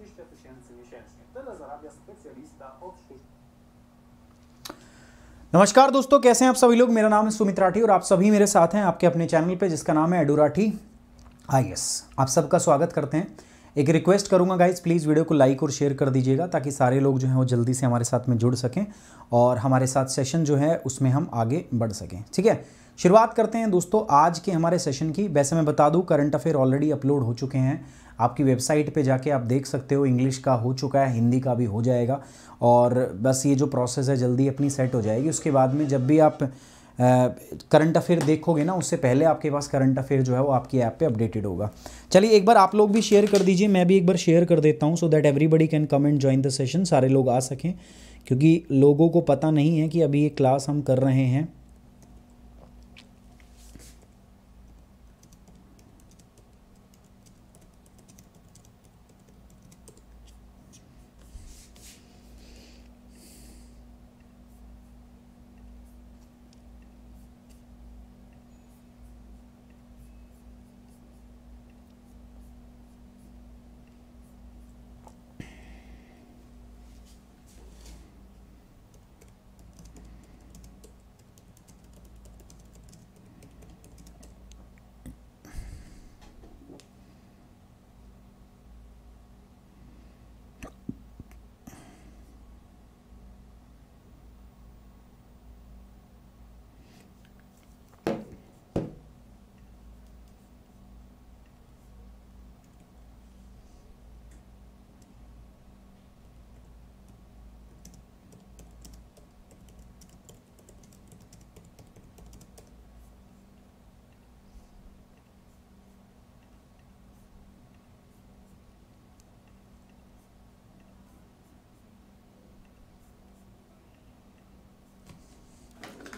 20 tysięcy miesięcznie. Tyle zarabia specjalista od 6 नमस्कार दोस्तों कैसे हैं आप सभी लोग मेरा नाम है सुमित राठी और आप सभी मेरे साथ हैं आपके अपने चैनल पे जिसका नाम है राठी आई एस आप सबका स्वागत करते हैं एक रिक्वेस्ट करूंगा गाइज प्लीज़ वीडियो को लाइक और शेयर कर दीजिएगा ताकि सारे लोग जो हैं वो जल्दी से हमारे साथ में जुड़ सकें और हमारे साथ सेशन जो है उसमें हम आगे बढ़ सकें ठीक है शुरुआत करते हैं दोस्तों आज के हमारे सेशन की वैसे मैं बता दूँ करंट अफेयर ऑलरेडी अपलोड हो चुके हैं आपकी वेबसाइट पे जाके आप देख सकते हो इंग्लिश का हो चुका है हिंदी का भी हो जाएगा और बस ये जो प्रोसेस है जल्दी अपनी सेट हो जाएगी उसके बाद में जब भी आप करंट अफेयर देखोगे ना उससे पहले आपके पास करंट अफेयर जो है वो आपकी ऐप पे अपडेटेड होगा चलिए एक बार आप लोग भी शेयर कर दीजिए मैं भी एक बार शेयर कर देता हूँ so that everybody can comment join the session सारे लोग आ सकें क्योंकि लोगों को पता नहीं है कि अभी ये क्लास हम कर रहे हैं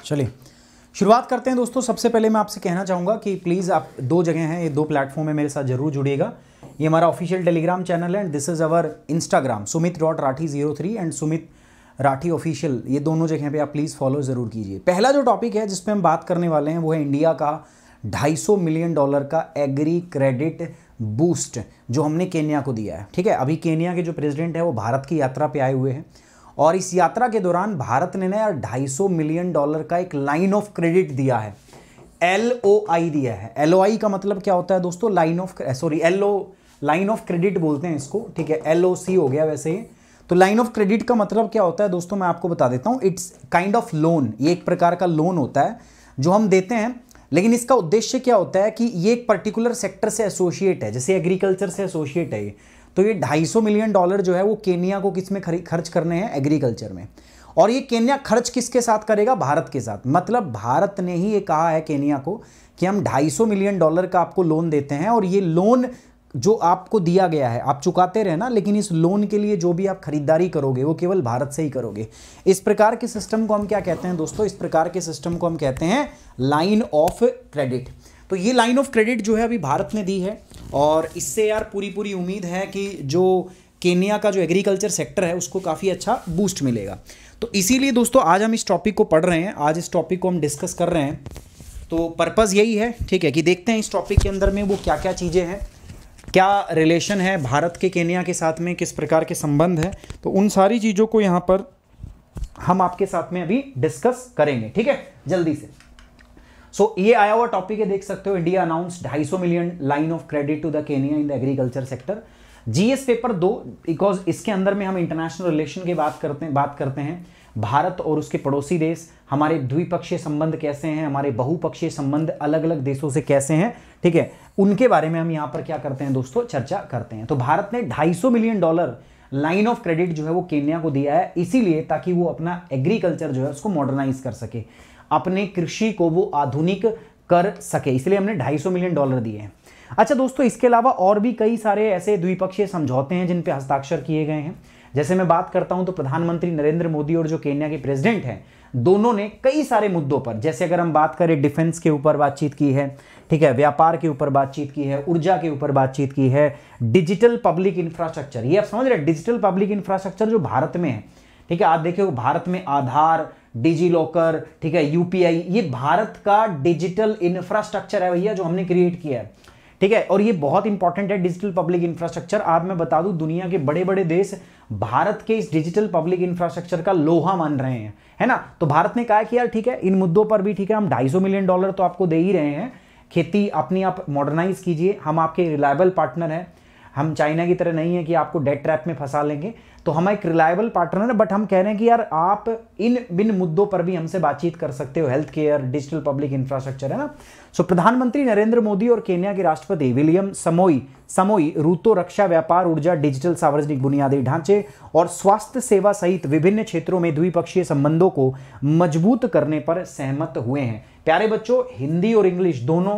चलिए शुरुआत करते हैं दोस्तों सबसे पहले मैं आपसे कहना चाहूँगा कि प्लीज़ आप दो जगह हैं ये दो प्लेटफॉर्म है मेरे साथ जरूर जुड़िएगा ये हमारा ऑफिशियल टेलीग्राम चैनल है and this is our Instagram Sumit dot Rathi zero three and Sumit Rathi official ये दोनों जगह पे आप प्लीज़ फॉलो ज़रूर कीजिए पहला जो टॉपिक है जिसपे हम बात करने वाले हैं वो है इंडिया का 250 मिलियन डॉलर का एग्री क्रेडिट बूस्ट जो हमने केन्या को दिया है ठीक है अभी केन्या के जो प्रेजिडेंट है वो भारत की यात्रा पर आए हुए हैं और इस यात्रा के दौरान भारत ने ना यार 250 मिलियन डॉलर का एक लाइन ऑफ क्रेडिट दिया है एल ओ आई दिया है एल ओ आई का मतलब क्या होता है दोस्तों line of sorry L O line of credit बोलते हैं इसको ठीक है एल ओ सी हो गया वैसे ही तो लाइन ऑफ क्रेडिट का मतलब क्या होता है दोस्तों मैं आपको बता देता हूँ इट्स काइंड ऑफ लोन ये एक प्रकार का लोन होता है जो हम देते हैं लेकिन इसका उद्देश्य क्या होता है कि ये एक पर्टिकुलर सेक्टर से एसोसिएट है जैसे एग्रीकल्चर से एसोसिएट है ये तो ये 250 मिलियन डॉलर जो है वो केनिया को किस में खर्च करने हैं एग्रीकल्चर में और ये केनिया खर्च किसके साथ करेगा भारत के साथ मतलब भारत ने ही ये कहा है केनिया को कि हम 250 मिलियन डॉलर का आपको लोन देते हैं और ये लोन जो आपको दिया गया है आप चुकाते रहे ना लेकिन इस लोन के लिए जो भी आप खरीदारी करोगे वो केवल भारत से ही करोगे इस प्रकार के सिस्टम को हम क्या कहते हैं दोस्तों इस प्रकार के सिस्टम को हम कहते हैं लाइन ऑफ क्रेडिट तो ये लाइन ऑफ क्रेडिट जो है अभी भारत ने दी है और इससे यार पूरी पूरी उम्मीद है कि जो केन्या का जो एग्रीकल्चर सेक्टर है उसको काफ़ी अच्छा बूस्ट मिलेगा तो इसीलिए दोस्तों आज हम इस टॉपिक को पढ़ रहे हैं आज इस टॉपिक को हम डिस्कस कर रहे हैं तो पर्पज़ यही है ठीक है कि देखते हैं इस टॉपिक के अंदर में वो क्या क्या चीज़ें हैं क्या रिलेशन है भारत के केन्या के साथ में किस प्रकार के संबंध है तो उन सारी चीज़ों को यहाँ पर हम आपके साथ में अभी डिस्कस करेंगे ठीक है जल्दी से सो ये आया हुआ टॉपिक है देख सकते हो India announce 250 million line of credit to the Kenya in the agriculture sector GS paper दो बिकॉज इसके अंदर में हम इंटरनेशनल रिलेशन की बात करते हैं बात करते हैं भारत और उसके पड़ोसी देश हमारे द्विपक्षीय संबंध कैसे हैं हमारे बहुपक्षीय संबंध अलग अलग देशों से कैसे हैं ठीक है उनके बारे में हम यहाँ पर क्या करते हैं दोस्तों चर्चा करते हैं तो भारत ने 250 million dollar line of credit जो है वो केन्या को दिया है इसीलिए ताकि वो अपना एग्रीकल्चर जो है उसको मॉडर्नाइज कर सके अपने कृषि को वो आधुनिक कर सके इसलिए हमने 250 मिलियन डॉलर दिए हैं अच्छा दोस्तों इसके अलावा और भी कई सारे ऐसे द्विपक्षीय समझौते हैं जिन पे हस्ताक्षर किए गए हैं जैसे मैं बात करता हूं तो प्रधानमंत्री नरेंद्र मोदी और जो केन्या के प्रेसिडेंट हैं दोनों ने कई सारे मुद्दों पर जैसे अगर हम बात करें डिफेंस के ऊपर बातचीत की है ठीक है व्यापार के ऊपर बातचीत की है ऊर्जा के ऊपर बातचीत की है डिजिटल पब्लिक इंफ्रास्ट्रक्चर ये आप समझ रहे डिजिटल पब्लिक इंफ्रास्ट्रक्चर जो भारत में है ठीक है आप देखिए भारत में आधार डिजी लॉकर ठीक है यूपीआई ये भारत का डिजिटल इंफ्रास्ट्रक्चर है भैया जो हमने क्रिएट किया है ठीक है और ये बहुत इंपॉर्टेंट है डिजिटल पब्लिक इंफ्रास्ट्रक्चर आप मैं बता दूं दुनिया के बड़े बड़े देश भारत के इस डिजिटल पब्लिक इंफ्रास्ट्रक्चर का लोहा मान रहे हैं है ना तो भारत ने कहा कि यार ठीक है इन मुद्दों पर भी ठीक है हम ढाई मिलियन डॉलर तो आपको दे ही रहे हैं खेती अपनी आप मॉडर्नाइज कीजिए हम आपके रिलायबल पार्टनर हैं हम चाइना की तरह नहीं है कि आपको डेट ट्रैप में फंसा लेंगे तो हम एक रिलायबल पार्टनर है बट हम कह रहे हैं कि यार आप इन बिन मुद्दों पर भी हमसे बातचीत कर सकते हो health care digital public infrastructure है ना सो so, प्रधानमंत्री नरेंद्र मोदी और केन्या के राष्ट्रपति विलियम समोई समोई रूतो रक्षा व्यापार ऊर्जा डिजिटल सार्वजनिक बुनियादी ढांचे और स्वास्थ्य सेवा सहित विभिन्न क्षेत्रों में द्विपक्षीय संबंधों को मजबूत करने पर सहमत हुए हैं प्यारे बच्चों हिंदी और इंग्लिश दोनों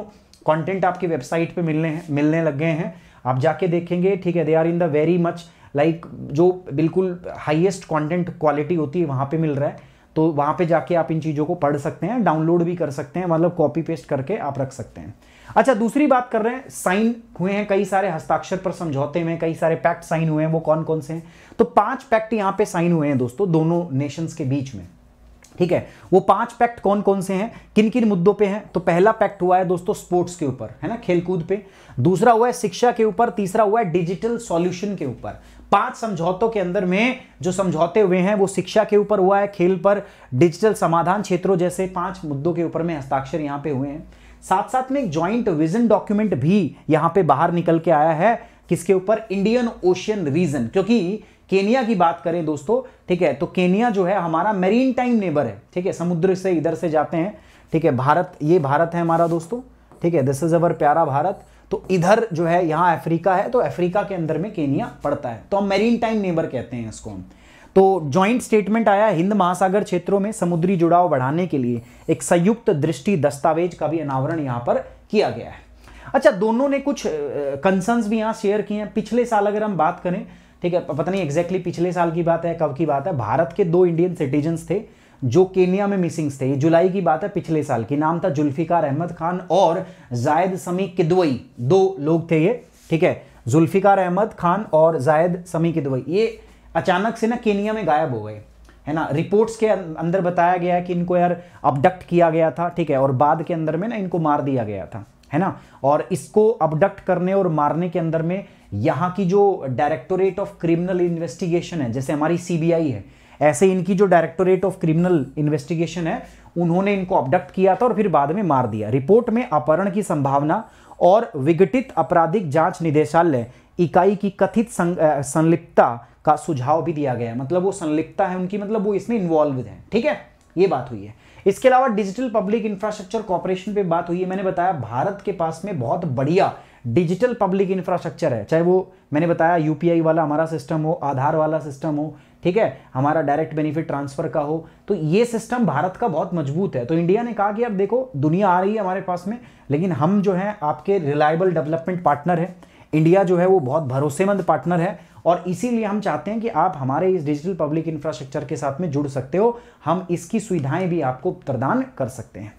कंटेंट आपकी वेबसाइट पे मिलने मिलने लग गए हैं आप जाके देखेंगे ठीक है they are in the very much like जो बिल्कुल हाईएस्ट कंटेंट क्वालिटी होती है वहाँ पे मिल रहा है तो वहाँ पे जाके आप इन चीज़ों को पढ़ सकते हैं डाउनलोड भी कर सकते हैं मतलब कॉपी पेस्ट करके आप रख सकते हैं अच्छा दूसरी बात कर रहे हैं साइन हुए हैं कई सारे हस्ताक्षर पर समझौते में कई सारे पैक्ट साइन हुए हैं वो कौन कौन से हैं तो पांच पैक्ट यहाँ पे साइन हुए हैं दोस्तों दोनों नेशंस के बीच में ठीक है वो पांच पैक्ट कौन कौन से हैं किन किन मुद्दों पे हैं तो पहला पैक्ट हुआ है दोस्तों स्पोर्ट्स के ऊपर है ना खेलकूद पे दूसरा हुआ है शिक्षा के ऊपर तीसरा हुआ है डिजिटल सॉल्यूशन के ऊपर पांच समझौतों के अंदर में जो समझौते हुए हैं वो शिक्षा के ऊपर हुआ है खेल पर डिजिटल समाधान क्षेत्रों जैसे पांच मुद्दों के ऊपर में हस्ताक्षर यहां पर हुए हैं साथ साथ में एक ज्वाइंट विजन डॉक्यूमेंट भी यहां पर बाहर निकल के आया है किसके ऊपर इंडियन ओशियन रीजन क्योंकि केनिया की बात करें दोस्तों ठीक है तो केनिया जो है हमारा मेरीन टाइम नेबर है ठीक है समुद्र से इधर से जाते हैं ठीक है भारत ये भारत है हमारा दोस्तों ठीक है दिस इज अवर प्यारा भारत तो इधर जो है यहाँ अफ्रीका है तो अफ्रीका के अंदर में केनिया पड़ता है तो हम मेरीन टाइम नेबर कहते हैं इसको हम तो ज्वाइंट स्टेटमेंट आया हिंद महासागर क्षेत्रों में समुद्री जुड़ाव बढ़ाने के लिए एक संयुक्त दृष्टि दस्तावेज का भी अनावरण यहाँ पर किया गया है अच्छा दोनों ने कुछ कंसर्न्स भी यहाँ शेयर किए हैं पिछले साल अगर हम बात करें ठीक है पता नहीं एग्जैक्टली exactly पिछले साल की बात है कब की बात है भारत के दो इंडियन सिटीजन्स थे जो केनिया में मिसिंग थे जुलाई की बात है पिछले साल की नाम था जुल्फिकार अहमद खान और जायद समी किदवई दो लोग थे ये ठीक है जुल्फिकार अहमद खान और जायद समी किदवई ये अचानक से ना केनिया में गायब हो गए है ना रिपोर्ट्स के अं-, अंदर बताया गया कि इनको यार अपडक्ट किया गया था ठीक है और बाद के अंदर में ना इनको मार दिया गया था है ना और इसको अपडक्ट करने और मारने के अंदर में यहाँ की जो डायरेक्टोरेट ऑफ क्रिमिनल इन्वेस्टिगेशन है जैसे हमारी सीबीआई है ऐसे इनकी जो डायरेक्टोरेट ऑफ क्रिमिनल इन्वेस्टिगेशन है उन्होंने इनको अबडक्ट किया था और फिर बाद में मार दिया रिपोर्ट में अपहरण की संभावना और विघटित आपराधिक जांच निदेशालय इकाई की कथित संलिप्तता का सुझाव भी दिया गया है मतलब वो संलिप्तता है उनकी मतलब वो इसमें इन्वॉल्व है ठीक है ये बात हुई है इसके अलावा डिजिटल पब्लिक इंफ्रास्ट्रक्चर कॉरपोरेशन पे बात हुई है मैंने बताया भारत के पास में बहुत बढ़िया डिजिटल पब्लिक इंफ्रास्ट्रक्चर है चाहे वो मैंने बताया यूपीआई वाला हमारा सिस्टम हो आधार वाला सिस्टम हो ठीक है हमारा डायरेक्ट बेनिफिट ट्रांसफर का हो तो ये सिस्टम भारत का बहुत मजबूत है तो इंडिया ने कहा कि अब देखो दुनिया आ रही है हमारे पास में लेकिन हम जो है आपके रिलायबल डेवलपमेंट पार्टनर हैं इंडिया जो है वो बहुत भरोसेमंद पार्टनर है और इसीलिए हम चाहते हैं कि आप हमारे इस डिजिटल पब्लिक इंफ्रास्ट्रक्चर के साथ में जुड़ सकते हो हम इसकी सुविधाएं भी आपको प्रदान कर सकते हैं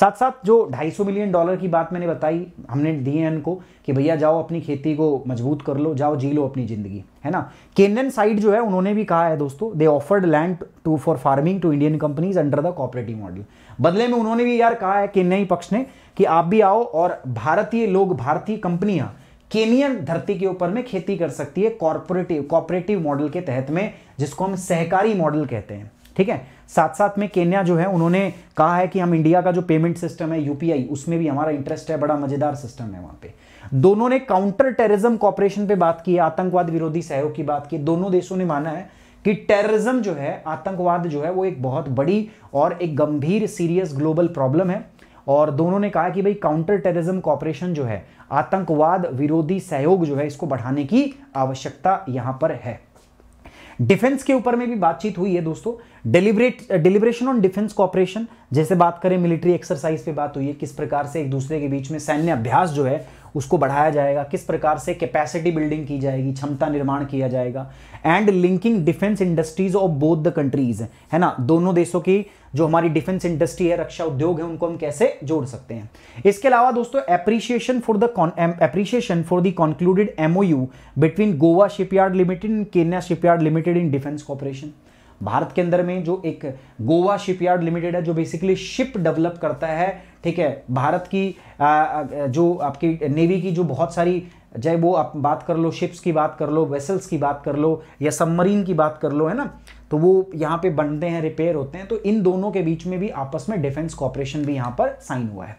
साथ साथ जो 250 मिलियन डॉलर की बात मैंने बताई हमने दिए इनको कि भैया जाओ अपनी खेती को मजबूत कर लो जाओ जी लो अपनी ज़िंदगी है ना केनन साइड जो है उन्होंने भी कहा है दोस्तों they offered land to for farming to Indian companies under the cooperative model बदले में उन्होंने भी यार कहा है केन्याई पक्ष ने कि आप भी आओ और भारतीय लोग भारतीय कंपनियां केनियन धरती के ऊपर में खेती कर सकती है कॉरपोरेटिव कॉपरेटिव मॉडल के तहत में जिसको हम सहकारी मॉडल कहते हैं ठीक है साथ साथ में केन्या जो है उन्होंने कहा है कि हम इंडिया का जो पेमेंट सिस्टम है यूपीआई उसमें भी हमारा इंटरेस्ट है बड़ा मजेदार सिस्टम है वहां पे दोनों ने काउंटर टेररिज्म कॉपरेशन पे बात की आतंकवाद विरोधी सहयोग की बात की दोनों देशों ने माना है कि टेररिज्म जो है आतंकवाद जो है वो एक बहुत बड़ी और एक गंभीर सीरियस ग्लोबल प्रॉब्लम है और दोनों ने कहा कि भाई काउंटर टेररिज्म कॉपरेशन जो है आतंकवाद विरोधी सहयोग जो है इसको बढ़ाने की आवश्यकता यहां पर है डिफेंस के ऊपर में भी बातचीत हुई है दोस्तों deliberate deliberation on defence cooperation जैसे बात करें मिलिट्री एक्सरसाइज पे बात हुई है किस प्रकार से एक दूसरे के बीच में सैन्य अभ्यास जो है उसको बढ़ाया जाएगा किस प्रकार से कैपेसिटी बिल्डिंग की जाएगी क्षमता निर्माण किया जाएगा and linking defence industries of both the countries है ना दोनों देशों की जो हमारी डिफेंस इंडस्ट्री है रक्षा उद्योग है उनको हम कैसे जोड़ सकते हैं इसके अलावा दोस्तों appreciation for the appreciation for the concluded MOU between Goa shipyard limited and Kenya shipyard limited in defence cooperation Bharat के अंदर में जो एक गोवा शिपयार्ड लिमिटेड है जो बेसिकली शिप डेवलप करता है ठीक है भारत की जो आपकी नेवी की जो बहुत सारी चाहे वो आप बात कर लो शिप्स की बात कर लो वेसल्स की बात कर लो या सबमरीन की बात कर लो है ना तो वो यहाँ पे बनते हैं रिपेयर होते हैं तो इन दोनों के बीच में भी आपस में डिफेंस कॉपरेशन भी यहाँ पर साइन हुआ है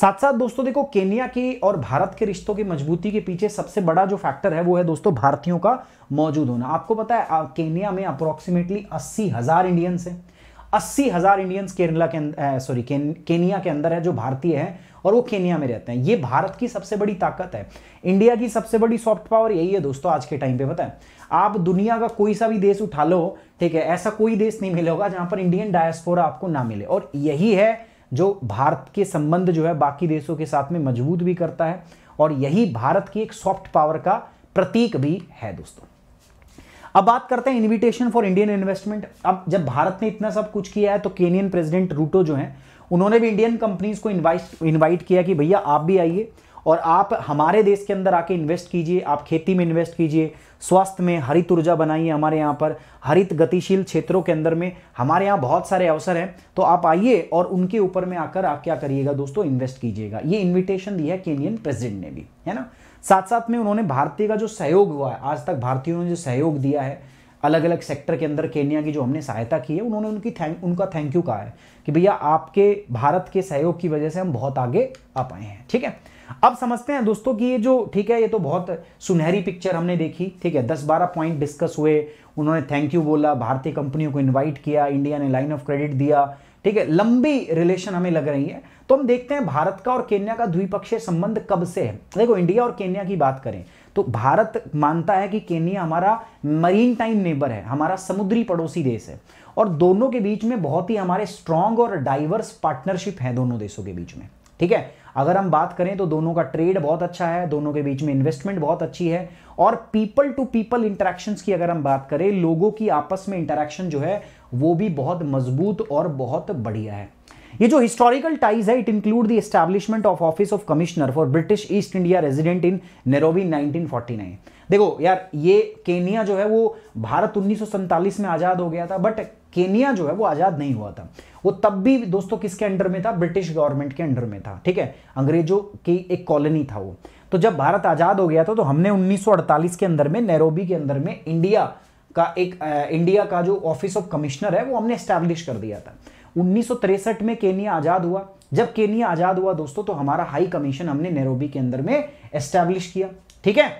साथ साथ दोस्तों देखो केनिया की और भारत के रिश्तों की मजबूती के पीछे सबसे बड़ा जो फैक्टर है वो है दोस्तों भारतीयों का मौजूद होना आपको पता है केनिया में अप्रोक्सीमेटली अस्सी हज़ार इंडियंस हैं अस्सी हज़ार इंडियंस केरला के सॉरी केनिया के अंदर है जो भारतीय हैं और वो केनिया में रहते हैं ये भारत की सबसे बड़ी ताकत है इंडिया की सबसे बड़ी सॉफ्ट पावर यही है दोस्तों आज के टाइम पे पता है आप दुनिया का कोई सा भी देश उठा लो ठीक है ऐसा कोई देश नहीं मिलेगा जहां पर इंडियन डायस्पोरा आपको ना मिले और यही है जो भारत के संबंध जो है बाकी देशों के साथ में मजबूत भी करता है और यही भारत की एक सॉफ्ट पावर का प्रतीक भी है दोस्तों अब बात करते हैं इनविटेशन फॉर इंडियन इन्वेस्टमेंट अब जब भारत ने इतना सब कुछ किया है तो केनियन प्रेसिडेंट रूटो जो हैं उन्होंने भी इंडियन कंपनीज को इन्वाइट इन्वाइट किया कि भैया आप भी आइए और आप हमारे देश के अंदर आके इन्वेस्ट कीजिए आप खेती में इन्वेस्ट कीजिए स्वास्थ्य में हरित ऊर्जा बनाइए हमारे यहाँ पर हरित गतिशील क्षेत्रों के अंदर में हमारे यहाँ बहुत सारे अवसर हैं तो आप आइए और उनके ऊपर में आकर आप क्या करिएगा दोस्तों इन्वेस्ट कीजिएगा ये इन्विटेशन दिया है केनियन प्रेसिडेंट ने भी है ना साथ साथ में उन्होंने भारतीय का जो सहयोग हुआ है आज तक भारतीयों ने जो सहयोग दिया है अलग अलग सेक्टर के अंदर केन्या की जो हमने सहायता की है उन्होंने उनकी थैंक उनका थैंक यू कहा है कि भैया आपके भारत के सहयोग की वजह से हम बहुत आगे आ पाए हैं ठीक है अब समझते हैं दोस्तों कि ये जो ठीक है ये तो बहुत सुनहरी पिक्चर हमने देखी ठीक है दस बारह पॉइंट डिस्कस हुए उन्होंने थैंक यू बोला भारतीय कंपनियों को इन्वाइट किया इंडिया ने लाइन ऑफ क्रेडिट दिया ठीक है लंबी रिलेशन हमें लग रही है तो हम देखते हैं भारत का और केन्या का द्विपक्षीय संबंध कब से है देखो इंडिया और केन्या की बात करें तो भारत मानता है कि केन्या हमारा मरीन टाइम नेबर है हमारा समुद्री पड़ोसी देश है और दोनों के बीच में बहुत ही हमारे स्ट्रांग और डाइवर्स पार्टनरशिप है दोनों देशों के बीच में ठीक है अगर हम बात करें तो दोनों का ट्रेड बहुत अच्छा है दोनों के बीच में इन्वेस्टमेंट बहुत अच्छी है और पीपल टू पीपल इंटरेक्शंस की अगर हम बात करें लोगों की आपस में इंटरेक्शन जो है वो भी बहुत मजबूत और बहुत बढ़िया है ये जो हिस्टोरिकल टाइज है it include the establishment of office of commissioner for British East India resident in Nairobi 1949 देखो यार ये केनिया जो है वो भारत उन्नीस में आज़ाद हो गया था बट केनिया जो है वो आज़ाद नहीं हुआ था वो तब भी दोस्तों किसके अंडर में था ब्रिटिश गवर्नमेंट के अंडर में था ठीक है अंग्रेजों की एक कॉलोनी था वो तो जब भारत आज़ाद हो गया था तो हमने 1948 के अंदर में नैरोबी के अंदर में इंडिया का एक आ, इंडिया का जो ऑफिस ऑफ कमिश्नर है वो हमने स्टैब्लिश कर दिया था उन्नीस में केनिया आज़ाद हुआ जब केनिया आज़ाद हुआ दोस्तों तो हमारा हाई कमीशन हमने नैरोबी के अंदर में एस्टैब्लिश किया ठीक है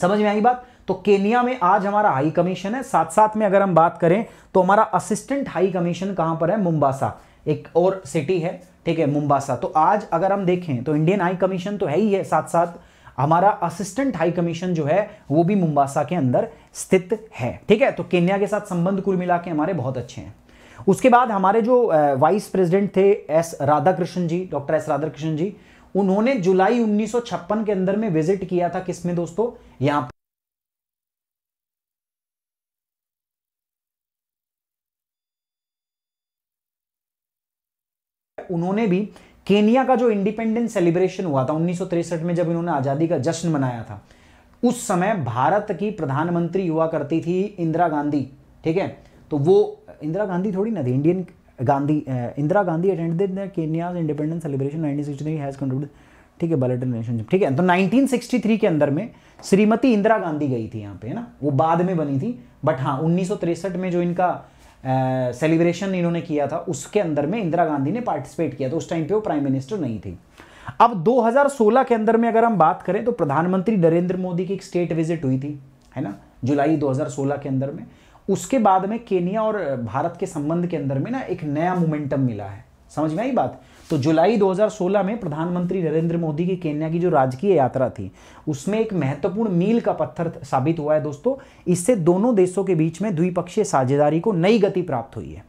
समझ में आई बात तो केनिया में आज हमारा हाई कमीशन है साथ साथ में अगर हम बात करें तो हमारा असिस्टेंट हाई कमीशन कहां पर है मुंबासा एक और सिटी है ठीक है मुंबासा तो आज अगर हम देखें तो इंडियन हाई कमीशन तो है ही है साथ साथ हमारा असिस्टेंट हाई कमीशन जो है वो भी मुंबासा के अंदर स्थित है ठीक है तो केन्या के साथ संबंध कुल मिला के हमारे बहुत अच्छे हैं उसके बाद हमारे जो वाइस प्रेसिडेंट थे S Radhakrishna ji doctor S Radhakrishna ji उन्होंने जुलाई 1956 के अंदर में विजिट किया था किसमें दोस्तों यहाँ उन्होंने भी केनिया का जो इंडिपेंडेंस सेलिब्रेशन हुआ था उन्नीस में जब इन्होंने आज़ादी का जश्न मनाया था उस समय भारत की प्रधानमंत्री हुआ करती थी इंदिरा गांधी ठीक है तो वो इंदिरा गांधी थोड़ी ना थी Indian Gandhi Indira Gandhi attended the Kenya's independence celebration 1963 has concluded ठीक है बलेटन रिलेशनशिप ठीक है तो 1963 के अंदर में श्रीमती इंदिरा गांधी गई थी यहाँ पे है ना वो बाद में बनी थी बट हाँ उन्नीस में जो इनका सेलिब्रेशन इन्होंने किया था उसके अंदर में इंदिरा गांधी ने पार्टिसिपेट किया था उस टाइम पे वो प्राइम मिनिस्टर नहीं थी अब 2016 के अंदर में अगर हम बात करें तो प्रधानमंत्री नरेंद्र मोदी की एक स्टेट विजिट हुई थी है ना जुलाई 2016 के अंदर में उसके बाद में केनिया और भारत के संबंध के अंदर में ना एक नया मोमेंटम मिला है समझ में आई बात तो जुलाई 2016 में प्रधानमंत्री नरेंद्र मोदी की केन्या की जो राजकीय यात्रा थी उसमें एक महत्वपूर्ण मील का पत्थर साबित हुआ है दोस्तों इससे दोनों देशों के बीच में द्विपक्षीय साझेदारी को नई गति प्राप्त हुई है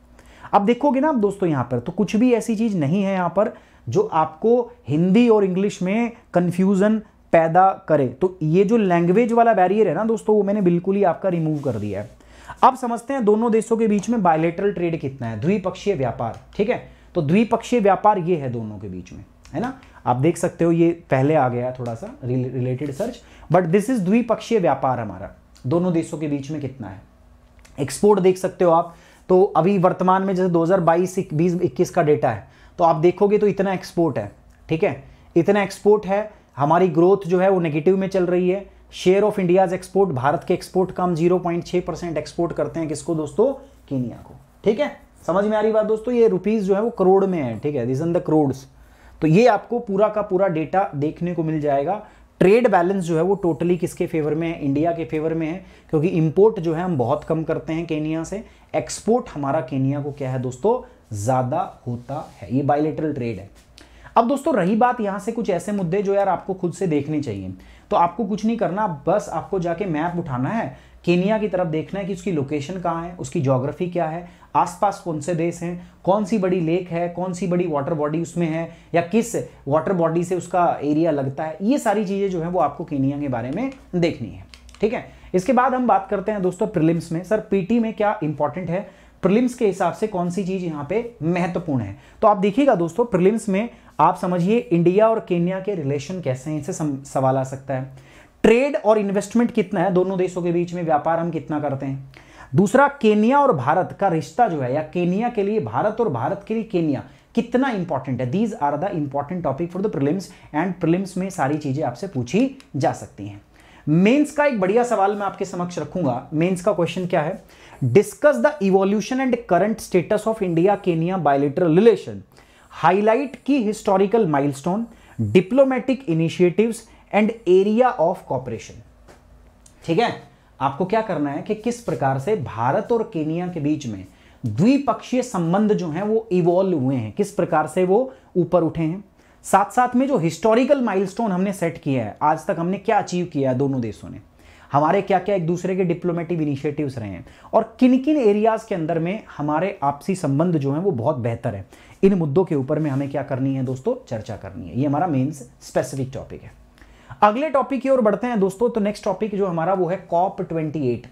अब देखोगे ना आप दोस्तों यहाँ पर तो कुछ भी ऐसी चीज़ नहीं है यहाँ पर जो आपको हिंदी और इंग्लिश में कन्फ्यूज़न पैदा करे तो ये जो लैंग्वेज वाला बैरियर है ना दोस्तों वो मैंने बिल्कुल ही आपका रिमूव कर दिया है अब समझते हैं दोनों देशों के बीच में बायोलेटरल ट्रेड कितना है द्विपक्षीय व्यापार ठीक है तो द्विपक्षीय व्यापार ये है दोनों के बीच में है ना आप देख सकते हो ये पहले आ गया थोड़ा सा related search but this is द्विपक्षीय व्यापार हमारा दोनों देशों के बीच में कितना है एक्सपोर्ट देख सकते हो आप तो अभी वर्तमान में जैसे 2022 हजार इक्कीस का डेटा है तो आप देखोगे तो इतना एक्सपोर्ट है ठीक है इतना एक्सपोर्ट है हमारी ग्रोथ जो है वो नेगेटिव में चल रही है share of India's export Bharat के एक्सपोर्ट का हम परसेंट एक्सपोर्ट करते हैं किसको दोस्तों कीनिया को ठीक है समझ में आ रही बात दोस्तों ये रुपीज़ जो है वो करोड़ में है ठीक है दिस इन द करोड़ तो ये आपको पूरा का पूरा डेटा देखने को मिल जाएगा ट्रेड बैलेंस जो है वो टोटली किसके फेवर में है इंडिया के फेवर में है क्योंकि इंपोर्ट जो है हम बहुत कम करते हैं केनिया से एक्सपोर्ट हमारा केनिया को क्या है दोस्तों ज़्यादा होता है ये बायोलिटरल ट्रेड है अब दोस्तों रही बात यहाँ से कुछ ऐसे मुद्दे जो यार आपको खुद से देखने चाहिए तो आपको कुछ नहीं करना बस आपको जाके मैप उठाना है केनिया की तरफ देखना है कि उसकी लोकेशन कहाँ है उसकी जोग्राफी क्या है आसपास कौन से देश हैं कौन सी बड़ी लेक है कौन सी बड़ी वाटर बॉडी उसमें है या किस वाटर बॉडी से उसका एरिया लगता है ये सारी चीज़ें जो है वो आपको केनिया के बारे में देखनी है ठीक है इसके बाद हम बात करते हैं दोस्तों प्रिलिम्स में सर पीटी में क्या इंपॉर्टेंट है प्रिलिम्स के हिसाब से कौन सी चीज़ यहाँ पे महत्वपूर्ण है तो आप देखिएगा दोस्तों प्रिलिम्स में आप समझिए इंडिया और केन्या के रिलेशन कैसे हैं इनसे सवाल आ सकता है ट्रेड और इन्वेस्टमेंट कितना है दोनों देशों के बीच में व्यापार हम कितना करते हैं दूसरा केनिया और भारत का रिश्ता जो है या केनिया के लिए भारत और भारत के लिए केनिया कितना इंपॉर्टेंट है these are the important topic for the prelims and prelims में सारी चीजें आपसे पूछी जा सकती हैं मेंस का एक बढ़िया सवाल मैं आपके समक्ष रखूंगा मेंस का क्वेश्चन क्या है discuss the evolution and current status of India Kenya bilateral relation highlight key historical milestone diplomatic initiatives and area of cooperation ठीक है आपको क्या करना है कि किस प्रकार से भारत और केनिया के बीच में द्विपक्षीय संबंध जो हैं वो इवॉल्व हुए हैं किस प्रकार से वो ऊपर उठे हैं साथ साथ में जो हिस्टोरिकल माइलस्टोन हमने सेट किया है आज तक हमने क्या अचीव किया है दोनों देशों ने हमारे क्या क्या एक दूसरे के डिप्लोमेटिक इनिशिएटिव्स रहे हैं और किन किन एरियाज के अंदर में हमारे आपसी संबंध जो हैं वो बहुत बेहतर है इन मुद्दों के ऊपर में हमें क्या करनी है दोस्तों चर्चा करनी है ये हमारा मेन्स स्पेसिफिक टॉपिक है अगले टॉपिक की ओर बढ़ते हैं दोस्तों तो नेक्स्ट टॉपिक जो हमारा वो है COP twenty eight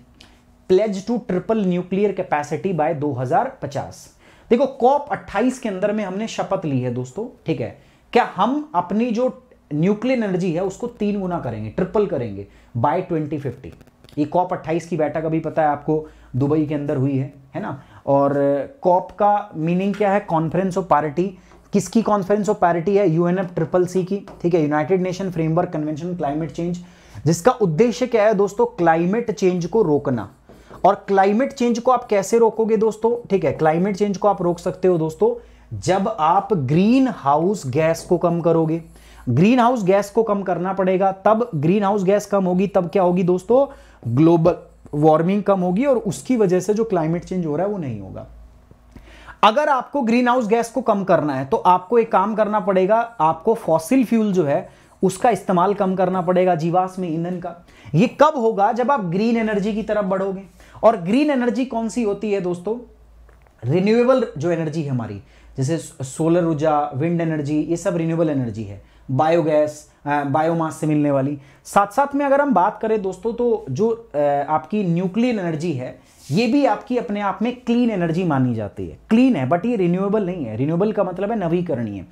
pledge to triple nuclear capacity by 2050 देखो कॉप 28 के अंदर में हमने शपथ ली है दोस्तों ठीक है क्या हम अपनी जो न्यूक्लियर एनर्जी है उसको तीन गुना करेंगे ट्रिपल करेंगे बाय 2050 ये कॉप 28 की बैठक अभी पता है आपको दुबई के अंदर हुई है है ना और कॉप का मीनिंग क्या है कॉन्फ्रेंस ऑफ पार्टी किसकी कॉन्फ्रेंस ऑफ पैरिटी है यूएनएफ ट्रिपल सी की ठीक है United Nation framework convention climate change जिसका उद्देश्य क्या है दोस्तों क्लाइमेट चेंज को रोकना और क्लाइमेट चेंज को आप कैसे रोकोगे दोस्तों ठीक है क्लाइमेट चेंज को आप रोक सकते हो दोस्तों जब आप ग्रीन हाउस गैस को कम करोगे ग्रीन हाउस गैस को कम करना पड़ेगा तब ग्रीन हाउस गैस कम होगी तब क्या होगी दोस्तों ग्लोबल वार्मिंग कम होगी और उसकी वजह से जो क्लाइमेट चेंज हो रहा है वो नहीं होगा अगर आपको ग्रीन हाउस गैस को कम करना है तो आपको एक काम करना पड़ेगा आपको फॉसिल फ्यूल जो है उसका इस्तेमाल कम करना पड़ेगा जीवाश्म ईंधन का ये कब होगा जब आप ग्रीन एनर्जी की तरफ बढ़ोगे और ग्रीन एनर्जी कौन सी होती है दोस्तों रिन्यूएबल जो एनर्जी है हमारी जैसे सोलर ऊर्जा विंड एनर्जी ये सब रिन्यूएबल एनर्जी है बायोगैस बायोमास से मिलने वाली साथ साथ में अगर हम बात करें दोस्तों तो जो आपकी न्यूक्लियर एनर्जी है ये भी आपकी अपने आप में क्लीन एनर्जी मानी जाती है क्लीन है बट ये रिन्यूएबल नहीं है रिन्यूएबल का मतलब है नवीकरणीय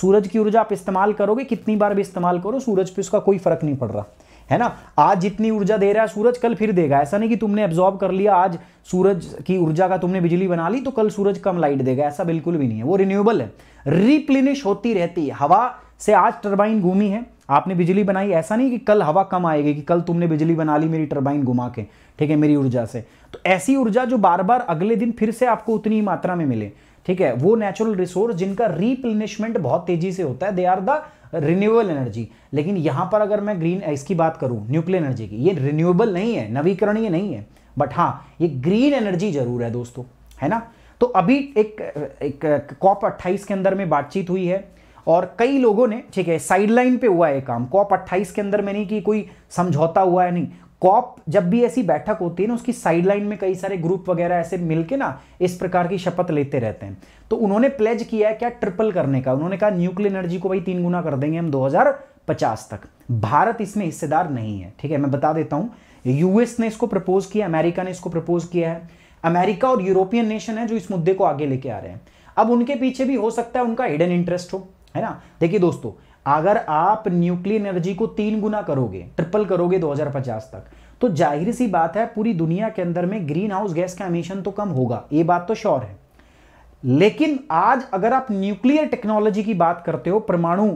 सूरज की ऊर्जा आप इस्तेमाल करोगे कितनी बार भी इस्तेमाल करो सूरज पे उसका कोई फर्क नहीं पड़ रहा है ना आज जितनी ऊर्जा दे रहा है सूरज कल फिर देगा ऐसा नहीं कि तुमने एब्जॉर्ब कर लिया आज सूरज की ऊर्जा का तुमने बिजली बना ली तो कल सूरज कम लाइट देगा ऐसा बिल्कुल भी नहीं है वो रिन्यूएबल है रिप्लिनिश होती रहती है हवा से आज टरबाइन घूमी है आपने बिजली बनाई ऐसा नहीं कि कल हवा कम आएगी कि कल तुमने बिजली बना ली मेरी टरबाइन घुमा के ठीक है मेरी ऊर्जा से तो ऐसी ऊर्जा जो बार बार अगले दिन फिर से आपको उतनी ही मात्रा में मिले ठीक है वो नेचुरल रिसोर्स जिनका रिप्लेनिशमेंट बहुत तेजी से होता है they are the renewable energy लेकिन यहां पर अगर मैं ग्रीन इसकी बात करूं न्यूक्लियर एनर्जी की ये रिन्यूएबल नहीं है नवीकरणीय नहीं है बट हाँ ये ग्रीन एनर्जी जरूर है दोस्तों है ना तो अभी एक एक कॉप अट्ठाईस के अंदर में बातचीत हुई है और कई लोगों ने ठीक है साइडलाइन पे हुआ है काम कॉप 28 के अंदर में नहीं कि कोई समझौता हुआ है नहीं कॉप जब भी ऐसी बैठक होती है ना उसकी साइडलाइन में कई सारे ग्रुप वगैरह ऐसे मिलके ना इस प्रकार की शपथ लेते रहते हैं तो उन्होंने प्लेज किया है क्या ट्रिपल करने का उन्होंने कहा न्यूक्लियर एनर्जी को भाई तीन गुना कर देंगे हम 2050 तक भारत इसमें हिस्सेदार नहीं है ठीक है मैं बता देता हूं यूएस ने इसको प्रपोज किया अमेरिका ने इसको प्रपोज किया है अमेरिका और यूरोपियन नेशन है जो इस मुद्दे को आगे लेके आ रहे हैं अब उनके पीछे भी हो सकता है उनका हिडन इंटरेस्ट हो है ना देखिए दोस्तों अगर आप न्यूक्लियर एनर्जी को तीन गुना करोगे ट्रिपल करोगे 2050 तक तो जाहिर सी बात है पूरी दुनिया के अंदर में ग्रीन हाउस गैस का एमिशन तो कम होगा ये बात तो श्योर है लेकिन आज अगर आप न्यूक्लियर टेक्नोलॉजी की बात करते हो परमाणु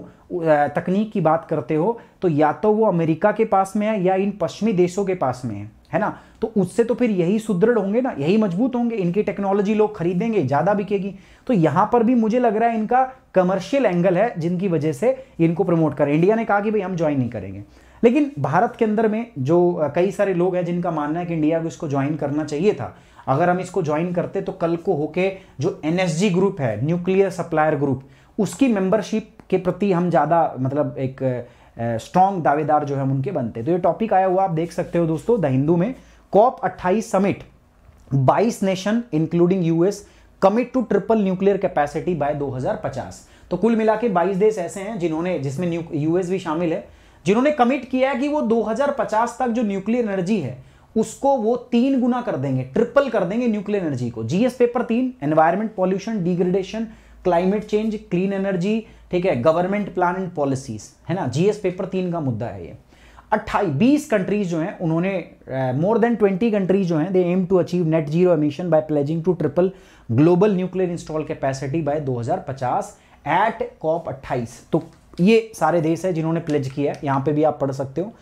तकनीक की बात करते हो तो या तो वो अमेरिका के पास में है या इन पश्चिमी देशों के पास में है है ना तो उससे तो फिर यही सुदृढ़ होंगे ना यही मजबूत होंगे इनकी टेक्नोलॉजी लोग खरीदेंगे ज़्यादा बिकेगी तो यहाँ पर भी मुझे लग रहा है इनका कमर्शियल एंगल है जिनकी वजह से इनको प्रमोट करें इंडिया ने कहा कि भाई हम ज्वाइन नहीं करेंगे लेकिन भारत के अंदर में जो कई सारे लोग हैं जिनका मानना है कि इंडिया को इसको ज्वाइन करना चाहिए था अगर हम इसको ज्वाइन करते तो कल को होके जो एन ग्रुप है न्यूक्लियर सप्लायर ग्रुप उसकी मेंबरशिप के प्रति हम ज़्यादा मतलब एक स्ट्रॉन्ग दावेदार जो है हम उनके बनते हैं तो ये टॉपिक आया हुआ आप देख सकते हो दोस्तों द हिंदू में कॉप अट्ठाईस समिट बाईस nation including US commit to triple nuclear capacity by 2050 तो कुल मिला के बाईस देश ऐसे हैं जिन्होंने जिसमें यूएस भी शामिल है जिन्होंने कमिट किया है कि वो 2050 तक जो न्यूक्लियर एनर्जी है उसको वो तीन गुना कर देंगे ट्रिपल कर देंगे न्यूक्लियर एनर्जी को जीएस पेपर तीन environment pollution degradation climate change clean energy ठीक है गवर्नमेंट प्लान एंड पॉलिसीज है ना जीएस पेपर तीन का मुद्दा है ये अट्ठाई बीस कंट्रीज जो हैं उन्होंने मोर देन ट्वेंटी कंट्रीज जो हैं they aim to achieve net zero emission by pledging to triple global nuclear install capacity by 2050 at COP 28 तो ये सारे देश है जिन्होंने प्लेज किया है यहाँ पे भी आप पढ़ सकते हो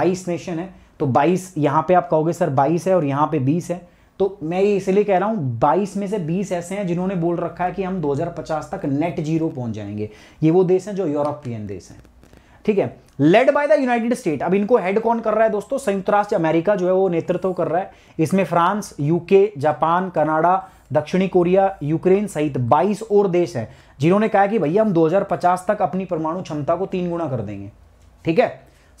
22 नेशन है तो 22 यहाँ पे आप कहोगे सर 22 है और यहाँ पे 20 है तो मैं ये इसलिए कह रहा हूँ 22 में से 20 ऐसे हैं जिन्होंने बोल रखा है कि हम 2050 तक नेट जीरो पहुंच जाएंगे ये वो देश हैं जो यूरोपियन देश हैं ठीक है led by the United State अब इनको हेड कौन कर रहा है दोस्तों संयुक्त राष्ट्र अमेरिका जो है वो नेतृत्व कर रहा है इसमें फ्रांस यूके जापान कनाडा दक्षिणी कोरिया यूक्रेन सहित 22 और देश हैं जिन्होंने कहा कि भैया हम 2050 तक अपनी परमाणु क्षमता को तीन गुना कर देंगे ठीक है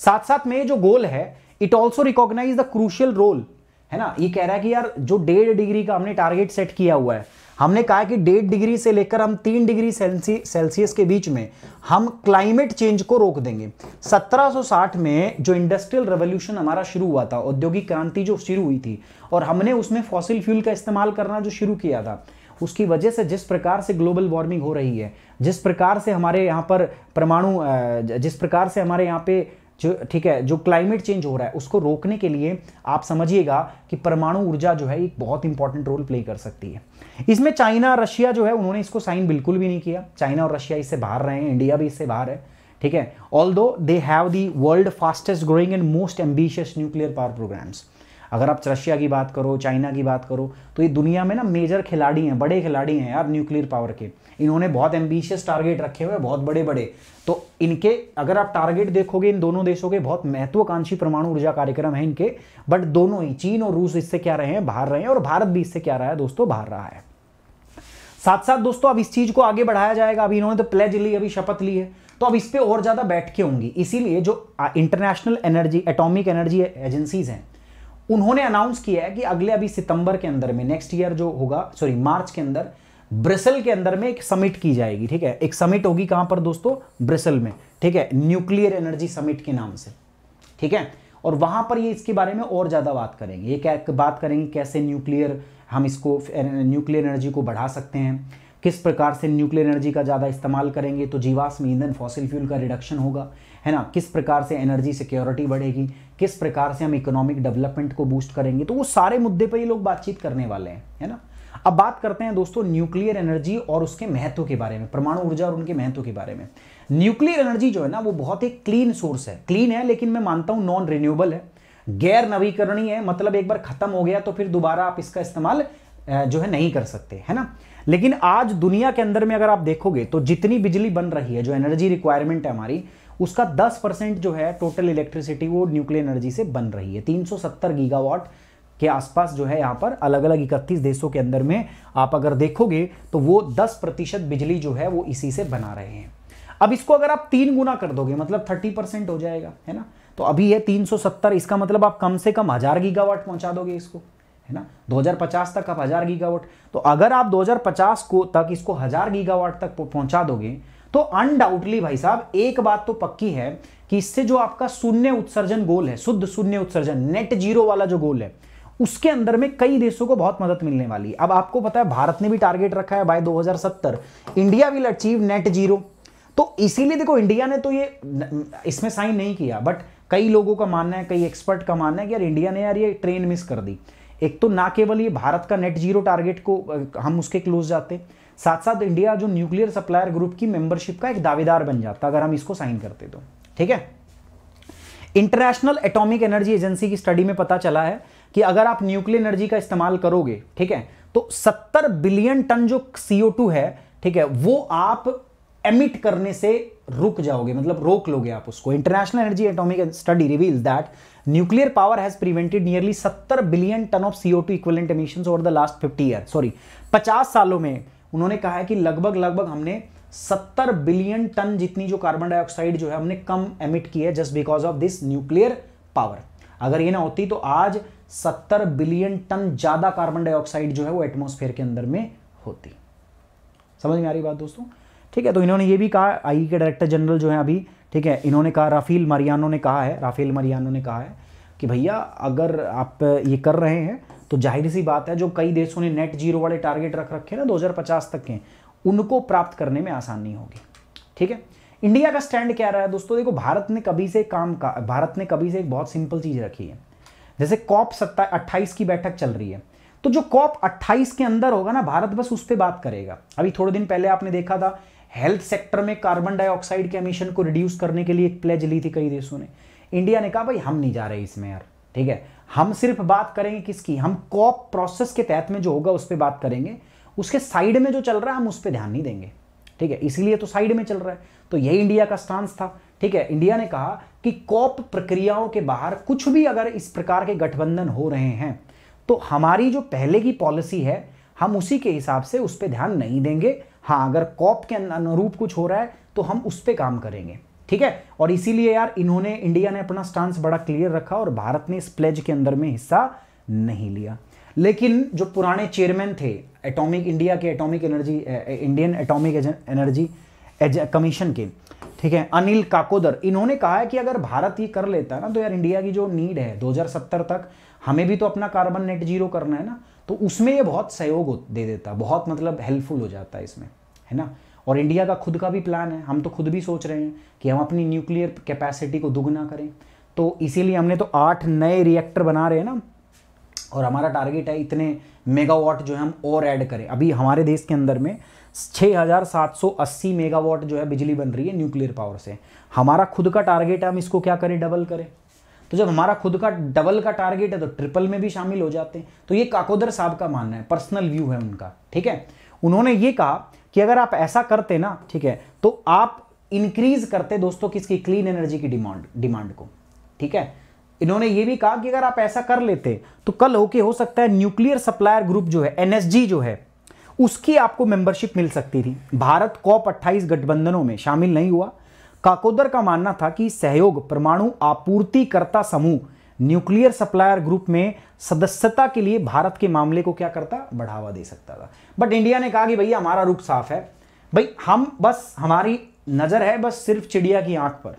साथ साथ में जो गोल है it also recognize the crucial role है ना ये कह रहा है कि यार जो डेढ़ डिग्री का हमने टारगेट सेट किया हुआ है हमने कहा कि डेढ़ डिग्री से लेकर हम तीन डिग्री सेल्सियस के बीच में हम क्लाइमेट चेंज को रोक देंगे 1760 में जो इंडस्ट्रियल रेवोल्यूशन हमारा शुरू हुआ था औद्योगिक क्रांति जो शुरू हुई थी और हमने उसमें फॉसिल फ्यूल का इस्तेमाल करना जो शुरू किया था उसकी वजह से जिस प्रकार से ग्लोबल वार्मिंग हो रही है जिस प्रकार से हमारे यहाँ पर परमाणु जिस प्रकार से हमारे यहाँ पे जो ठीक है जो क्लाइमेट चेंज हो रहा है उसको रोकने के लिए आप समझिएगा कि परमाणु ऊर्जा जो है एक बहुत इंपॉर्टेंट रोल प्ले कर सकती है इसमें चाइना रशिया जो है उन्होंने इसको साइन बिल्कुल भी नहीं किया चाइना और रशिया इससे बाहर रहे हैं इंडिया भी इससे बाहर है ठीक है although they have the world fastest growing and most ambitious nuclear power programs अगर आप रशिया की बात करो चाइना की बात करो तो ये दुनिया में ना मेजर खिलाड़ी हैं बड़े खिलाड़ी हैं यार न्यूक्लियर पावर के इन्होंने बहुत एम्बिशियस टारगेट रखे हुए बहुत बड़े बड़े तो इनके अगर आप टारगेट देखोगे इन दोनों देशों के बहुत महत्वाकांक्षी परमाणु ऊर्जा कार्यक्रम है इनके बट दोनों ही चीन और रूस इससे क्या रहे हैं बाहर रहे हैं और भारत भी इससे क्या रहा है दोस्तों बाहर रहा है साथ साथ दोस्तों अब इस चीज को आगे बढ़ाया जाएगा अभी इन्होंने तो प्लेज ली अभी शपथ ली है तो अब इस पर और ज्यादा के होंगी इसीलिए जो international energy atomic energy agencies हैं उन्होंने अनाउंस किया है कि अगले अभी सितंबर के अंदर में नेक्स्ट ईयर जो होगा सॉरी मार्च के अंदर ब्रिसल के अंदर में एक समिट की जाएगी ठीक है एक समिट होगी कहां पर दोस्तों ब्रिसल में ठीक है न्यूक्लियर एनर्जी समिट के नाम से ठीक है और वहां पर ये इसके बारे में और ज़्यादा बात करेंगे ये क्या बात करेंगे कैसे न्यूक्लियर हम इसको न्यूक्लियर एनर्जी को बढ़ा सकते हैं किस प्रकार से न्यूक्लियर एनर्जी का ज़्यादा इस्तेमाल करेंगे तो जीवाश्म ईंधन फॉसिल फ्यूल का रिडक्शन होगा है ना किस प्रकार से एनर्जी सिक्योरिटी बढ़ेगी किस प्रकार से हम इकोनॉमिक डेवलपमेंट को बूस्ट करेंगे तो वो सारे मुद्दे पर ही लोग बातचीत करने वाले हैं है ना अब बात करते हैं दोस्तों न्यूक्लियर एनर्जी और उसके महत्व के बारे में परमाणु ऊर्जा और उनके महत्व के बारे में न्यूक्लियर एनर्जी जो है ना वो बहुत ही क्लीन सोर्स है क्लीन है लेकिन मैं मानता हूं नॉन रिन्यूएबल है गैर नवीकरणीय है मतलब एक बार खत्म हो गया तो फिर दोबारा आप इसका इस्तेमाल जो है नहीं कर सकते है ना लेकिन आज दुनिया के अंदर में अगर आप देखोगे तो जितनी बिजली बन रही है जो एनर्जी रिक्वायरमेंट है हमारी उसका 10 परसेंट जो है टोटल इलेक्ट्रिसिटी वो न्यूक्लियर एनर्जी से बन रही है 370 गीगावाट के आसपास जो है यहाँ पर अलग अलग इकतीस देशों के अंदर में आप अगर देखोगे तो वो 10 प्रतिशत बिजली जो है वो इसी से बना रहे हैं अब इसको अगर आप तीन गुना कर दोगे मतलब 30 परसेंट हो जाएगा है ना तो अभी है 370 इसका मतलब आप कम से कम हज़ार गीगावाट पहुंचा दोगे इसको है ना 2050 तक आप हज़ार गीगावाट तो अगर आप 2050 को तक इसको हज़ार गीगावाट तक पहुंचा दोगे तो अनडाउटली भाई साहब एक बात तो पक्की है कि इससे जो आपका शून्य उत्सर्जन गोल है शुद्ध शून्य उत्सर्जन नेट जीरो वाला जो गोल है उसके अंदर में कई देशों को बहुत मदद मिलने वाली है अब आपको पता है भारत ने भी टारगेट रखा है by 2070 India will achieve net zero तो इसीलिए देखो इंडिया ने तो ये इसमें साइन नहीं किया बट कई लोगों का मानना है कई एक्सपर्ट का मानना है कि यार इंडिया ने यार ये ट्रेन मिस कर दी एक तो ना केवल ये भारत का नेट जीरो टारगेट को हम उसके क्लोज जाते हैं साथ साथ इंडिया जो न्यूक्लियर सप्लायर ग्रुप की मेंबरशिप का एक दावेदार बन जाता अगर हम इसको साइन करते तो ठीक है इंटरनेशनल एटॉमिक एनर्जी एजेंसी की स्टडी में पता चला है कि अगर आप न्यूक्लियर एनर्जी का इस्तेमाल करोगे ठीक है तो 70 बिलियन टन जो CO2 है ठीक है वो आप एमिट करने से रुक जाओगे मतलब रोक लोगे आप उसको international energy atomic study reveals that nuclear power has prevented nearly 70 billion ton of CO2 equivalent emissions over the last 50 year sorry 50 सालों में उन्होंने कहा है कि लगभग लगभग हमने 70 बिलियन टन जितनी जो कार्बन डाइऑक्साइड जो है हमने कम एमिट की है just because of this nuclear power अगर ये ना होती तो आज 70 बिलियन टन ज़्यादा कार्बन डाइऑक्साइड जो है वो एटमोसफेयर के अंदर में होती समझ में आ रही बात दोस्तों ठीक है तो इन्होंने ये भी कहा आई e के डायरेक्टर जनरल जो है अभी ठीक है इन्होंने कहा राफेल मरियानो ने कहा है राफेल मरियानो ने कहा है कि भैया अगर आप ये कर रहे हैं तो जाहिर सी बात है जो कई देशों ने नेट जीरो वाले टारगेट रख रखे ना 2050 तक के उनको प्राप्त करने में आसानी होगी ठीक है इंडिया का स्टैंड क्या रहा है दोस्तों देखो भारत ने कभी से काम का भारत ने कभी से एक बहुत सिंपल चीज़ रखी है जैसे कॉप सत्ता अट्ठाईस की बैठक चल रही है तो जो कॉप अट्ठाईस के अंदर होगा ना भारत बस उस पर बात करेगा अभी थोड़े दिन पहले आपने देखा था हेल्थ सेक्टर में कार्बन डाइऑक्साइड के एमिशन को रिड्यूस करने के लिए एक प्लेज ली थी कई देशों ने इंडिया ने कहा भाई हम नहीं जा रहे इसमें यार ठीक है हम सिर्फ बात करेंगे किसकी हम कॉप प्रोसेस के तहत में जो होगा उस पर बात करेंगे उसके साइड में जो चल रहा है हम उस पर ध्यान नहीं देंगे ठीक है इसीलिए तो साइड में चल रहा है तो यही इंडिया का स्टांस था ठीक है इंडिया ने कहा कि कॉप प्रक्रियाओं के बाहर कुछ भी अगर इस प्रकार के गठबंधन हो रहे हैं तो हमारी जो पहले की पॉलिसी है हम उसी के हिसाब से उस पर ध्यान नहीं देंगे हाँ अगर कॉप के अनुरूप कुछ हो रहा है तो हम उस पर काम करेंगे ठीक है और इसीलिए यार इन्होंने इंडिया ने अपना स्टांस बड़ा क्लियर रखा और भारत ने इस प्लेज के अंदर में हिस्सा नहीं लिया लेकिन जो पुराने चेयरमैन थे एटॉमिक इंडिया के atomic energy Indian atomic energy commission के ठीक है अनिल काकोदर इन्होंने कहा है कि अगर भारत ये कर लेता है ना तो यार इंडिया की जो नीड है 2070 तक हमें भी तो अपना कार्बन नेट जीरो करना है ना तो उसमें ये बहुत सहयोग दे देता बहुत मतलब हेल्पफुल हो जाता है इसमें है ना और इंडिया का खुद का भी प्लान है हम तो खुद भी सोच रहे हैं कि हम अपनी न्यूक्लियर कैपेसिटी को दुगना करें तो इसीलिए हमने तो आठ नए रिएक्टर बना रहे हैं ना और हमारा टारगेट है इतने मेगावाट जो है हम और ऐड करें अभी हमारे देश के अंदर में 6780 मेगावाट जो है बिजली बन रही है न्यूक्लियर पावर से हमारा खुद का टारगेट है हम इसको क्या करें डबल करें तो जब हमारा खुद का डबल का टारगेट है तो ट्रिपल में भी शामिल हो जाते हैं तो ये काकोदर साहब का मानना है पर्सनल व्यू है उनका ठीक है उन्होंने ये कहा कि अगर आप ऐसा करते ना ठीक है तो आप इंक्रीज करते दोस्तों किसकी क्लीन एनर्जी की डिमांड डिमांड को ठीक है इन्होंने ये भी कहा कि अगर आप ऐसा कर लेते तो कल होके हो सकता है न्यूक्लियर सप्लायर ग्रुप जो है एनएसजी जो है उसकी आपको मेंबरशिप मिल सकती थी भारत कॉप 28 गठबंधनों में शामिल नहीं हुआ काकोदर का मानना था कि सहयोग परमाणु आपूर्तिकर्ता समूह न्यूक्लियर सप्लायर ग्रुप में सदस्यता के लिए भारत के मामले को क्या करता बढ़ावा दे सकता था बट इंडिया ने कहा कि भैया हमारा रुख साफ है भाई हम बस हमारी नज़र है बस सिर्फ चिड़िया की आंख पर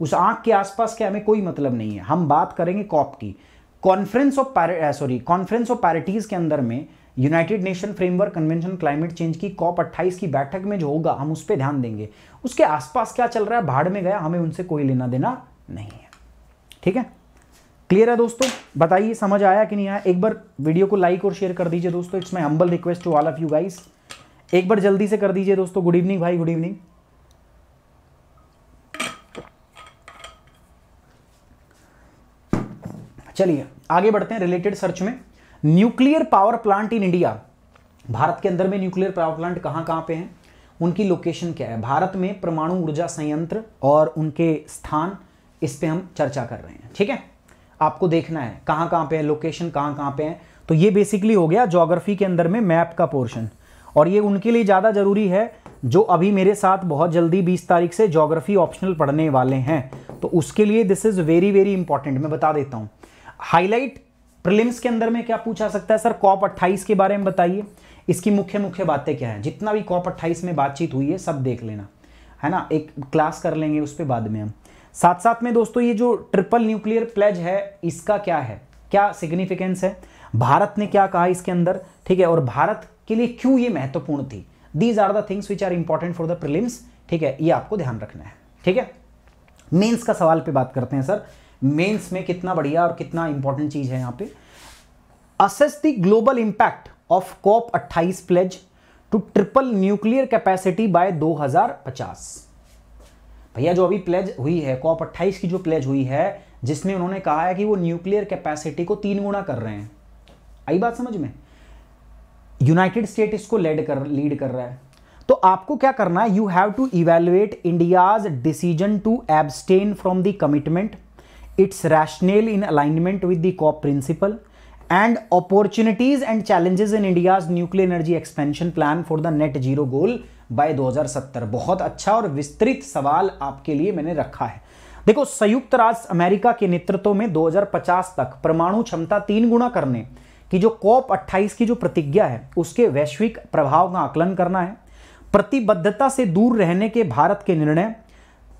उस आंख के आसपास के हमें कोई मतलब नहीं है हम बात करेंगे कॉप की conference of sorry conference of parities के अंदर में United Nation framework convention climate change की कॉप 28 की बैठक में जो होगा हम उस पर ध्यान देंगे उसके आसपास क्या चल रहा है भाड़ में गया हमें उनसे कोई लेना देना नहीं है ठीक है क्लियर है दोस्तों बताइए समझ आया कि नहीं आया एक बार वीडियो को लाइक और शेयर कर दीजिए दोस्तों it's my humble request to all of you guys एक बार जल्दी से कर दीजिए दोस्तों गुड इवनिंग भाई गुड इवनिंग चलिए आगे बढ़ते हैं रिलेटेड सर्च में nuclear power plant in India Bharat के अंदर में न्यूक्लियर पावर प्लांट कहां कहां पे हैं उनकी लोकेशन क्या है भारत में परमाणु ऊर्जा संयंत्र और उनके स्थान इस पे हम चर्चा कर रहे हैं ठीक है आपको देखना है कहाँ कहाँ पे है लोकेशन कहाँ कहाँ पे है तो ये बेसिकली हो गया जोग्राफी के अंदर में मैप का पोर्शन और ये उनके लिए ज़्यादा ज़रूरी है जो अभी मेरे साथ बहुत जल्दी 20 तारीख से जोग्राफी ऑप्शनल पढ़ने वाले हैं तो उसके लिए this is very very important मैं बता देता हूँ हाईलाइट प्रिलिम्स के अंदर में क्या पूछा सकता है सर कॉप 28 के बारे में बताइए इसकी मुख्य मुख्य बातें क्या है जितना भी कॉप 28 में बातचीत हुई है सब देख लेना है ना एक क्लास कर लेंगे उस पर बाद में हम साथ साथ में दोस्तों ये जो ट्रिपल न्यूक्लियर प्लेज है इसका क्या है क्या सिग्निफिकेंस है भारत ने क्या कहा इसके अंदर ठीक है और भारत के लिए क्यों ये महत्वपूर्ण थी these are the things which are important for the prelims ठीक है ये आपको ध्यान रखना है ठीक है मेंस का सवाल पे बात करते हैं सर मेंस में कितना बढ़िया और कितना इंपॉर्टेंट चीज है यहां पे assess the global impact of COP 28 pledge to triple nuclear capacity by 2050 भैया जो अभी प्लेज हुई है कॉप अट्ठाईस की जो प्लेज हुई है जिसमें उन्होंने कहा है कि वो न्यूक्लियर कैपेसिटी को तीन गुणा कर रहे हैं आई बात समझ में यूनाइटेड स्टेट इसको लेड कर लीड कर रहा है तो आपको क्या करना है you have to evaluate India's decision to abstain from the commitment its rationale in alignment with the COP principle and opportunities and challenges in India's nuclear energy expansion plan for the net zero goal by 2070 बहुत अच्छा और विस्तृत सवाल आपके लिए मैंने रखा है देखो संयुक्त राष्ट्र अमेरिका के नेतृत्व में 2050 तक परमाणु क्षमता तीन गुना करने की जो कॉप 28 की जो प्रतिज्ञा है उसके वैश्विक प्रभाव का आकलन करना है प्रतिबद्धता से दूर रहने के भारत के निर्णय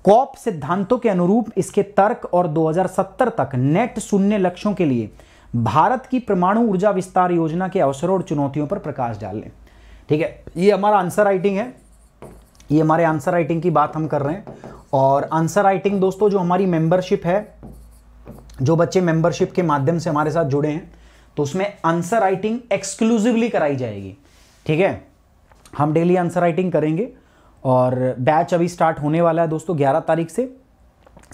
कॉप सिद्धांतों के अनुरूप इसके तर्क और 2070 तक नेट शून्य लक्ष्यों के लिए भारत की परमाणु ऊर्जा विस्तार योजना के अवसरों और चुनौतियों पर प्रकाश डालने ठीक है ये हमारा आंसर राइटिंग है ये हमारे आंसर राइटिंग की बात हम कर रहे हैं और आंसर राइटिंग दोस्तों जो हमारी मेंबरशिप है जो बच्चे मेंबरशिप के माध्यम से हमारे साथ जुड़े हैं तो उसमें आंसर राइटिंग एक्सक्लूसिवली कराई जाएगी ठीक है हम डेली आंसर राइटिंग करेंगे और बैच अभी स्टार्ट होने वाला है दोस्तों 11 तारीख से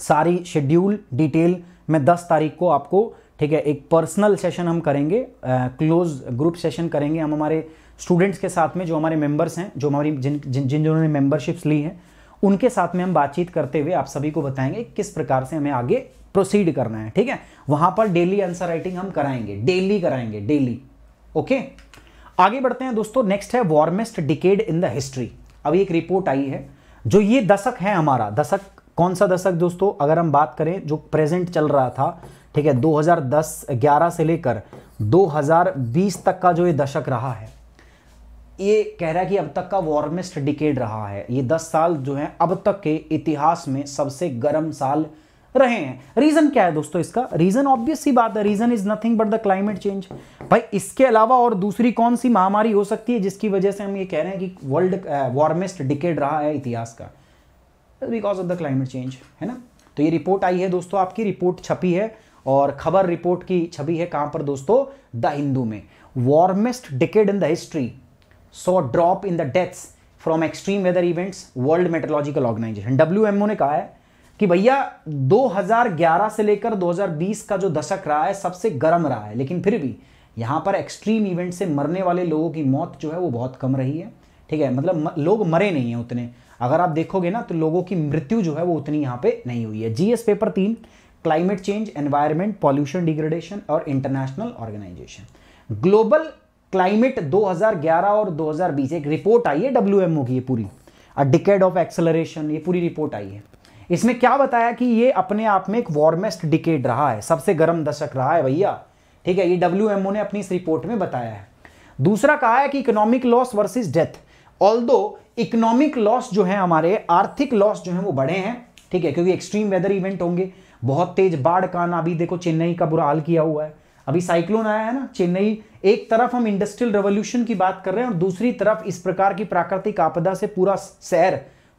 सारी शेड्यूल डिटेल मैं 10 तारीख को आपको ठीक है एक पर्सनल सेशन हम करेंगे क्लोज ग्रुप सेशन करेंगे हम हमारे स्टूडेंट्स के साथ में जो हमारे मेंबर्स हैं जो हमारी जिन जिन जिन जिन्होंने मेंबरशिप्स ली हैं उनके साथ में हम बातचीत करते हुए आप सभी को बताएंगे किस प्रकार से हमें आगे प्रोसीड करना है ठीक है वहां पर डेली आंसर राइटिंग हम कराएंगे डेली कराएंगे डेली ओके आगे बढ़ते हैं दोस्तों नेक्स्ट है warmest decade in the history अभी एक रिपोर्ट आई है जो ये दशक है हमारा दशक कौन सा दशक दोस्तों अगर हम बात करें जो प्रेजेंट चल रहा था ठीक है 2010 11 से लेकर 2020 तक का जो ये दशक रहा है ये कह रहा है कि अब तक का वार्मेस्ट डिकेड रहा है ये 10 साल जो है अब तक के इतिहास में सबसे गर्म साल रहे हैं रीजन क्या है दोस्तों इसका रीजन ऑब्वियस सी बात है reason is nothing but the climate change भाई इसके अलावा और दूसरी कौन सी महामारी हो सकती है जिसकी वजह से हम ये कह रहे हैं कि वर्ल्ड वार्मेस्ट डिकेड रहा है इतिहास का because of the climate change है ना तो ये रिपोर्ट आई है दोस्तों आपकी रिपोर्ट छपी है और खबर रिपोर्ट की छवि है कहां पर दोस्तों द हिंदू में warmest decade in the history so drop in the deaths from extreme weather events world meteorological organization W ने कहा है कि भैया 2011 से लेकर 2020 का जो दशक रहा है सबसे गर्म रहा है लेकिन फिर भी यहां पर एक्सट्रीम इवेंट से मरने वाले लोगों की मौत जो है वो बहुत कम रही है ठीक है मतलब म, लोग मरे नहीं है उतने अगर आप देखोगे ना तो लोगों की मृत्यु जो है वो उतनी यहां पे नहीं हुई है जीएस पेपर तीन climate change environment pollution degradation और इंटरनेशनल ऑर्गेनाइजेशन ग्लोबल क्लाइमेट 2011 और 2020 एक रिपोर्ट आई है डब्ल्यू की ये पूरी अ डिकेड ऑफ एक्सेलरेशन ये पूरी रिपोर्ट आई है इसमें क्या बताया कि ये अपने आप में एक वार्मेस्ट डिकेड रहा है सबसे गर्म दशक रहा है भैया ठीक है ये डब्ल्यू ने अपनी इस रिपोर्ट में बताया है दूसरा कहा है कि economic loss versus death all economic loss जो है हमारे आर्थिक लॉस जो है वो बढ़े हैं ठीक है क्योंकि एक्सट्रीम वेदर इवेंट होंगे बहुत तेज बाढ़ का आना अभी देखो चेन्नई का बुरा हाल किया हुआ है अभी साइक्लोन आया है ना चेन्नई एक तरफ हम इंडस्ट्रियल रेवोल्यूशन की बात कर रहे हैं और दूसरी तरफ इस प्रकार की प्राकृतिक आपदा से पूरा शहर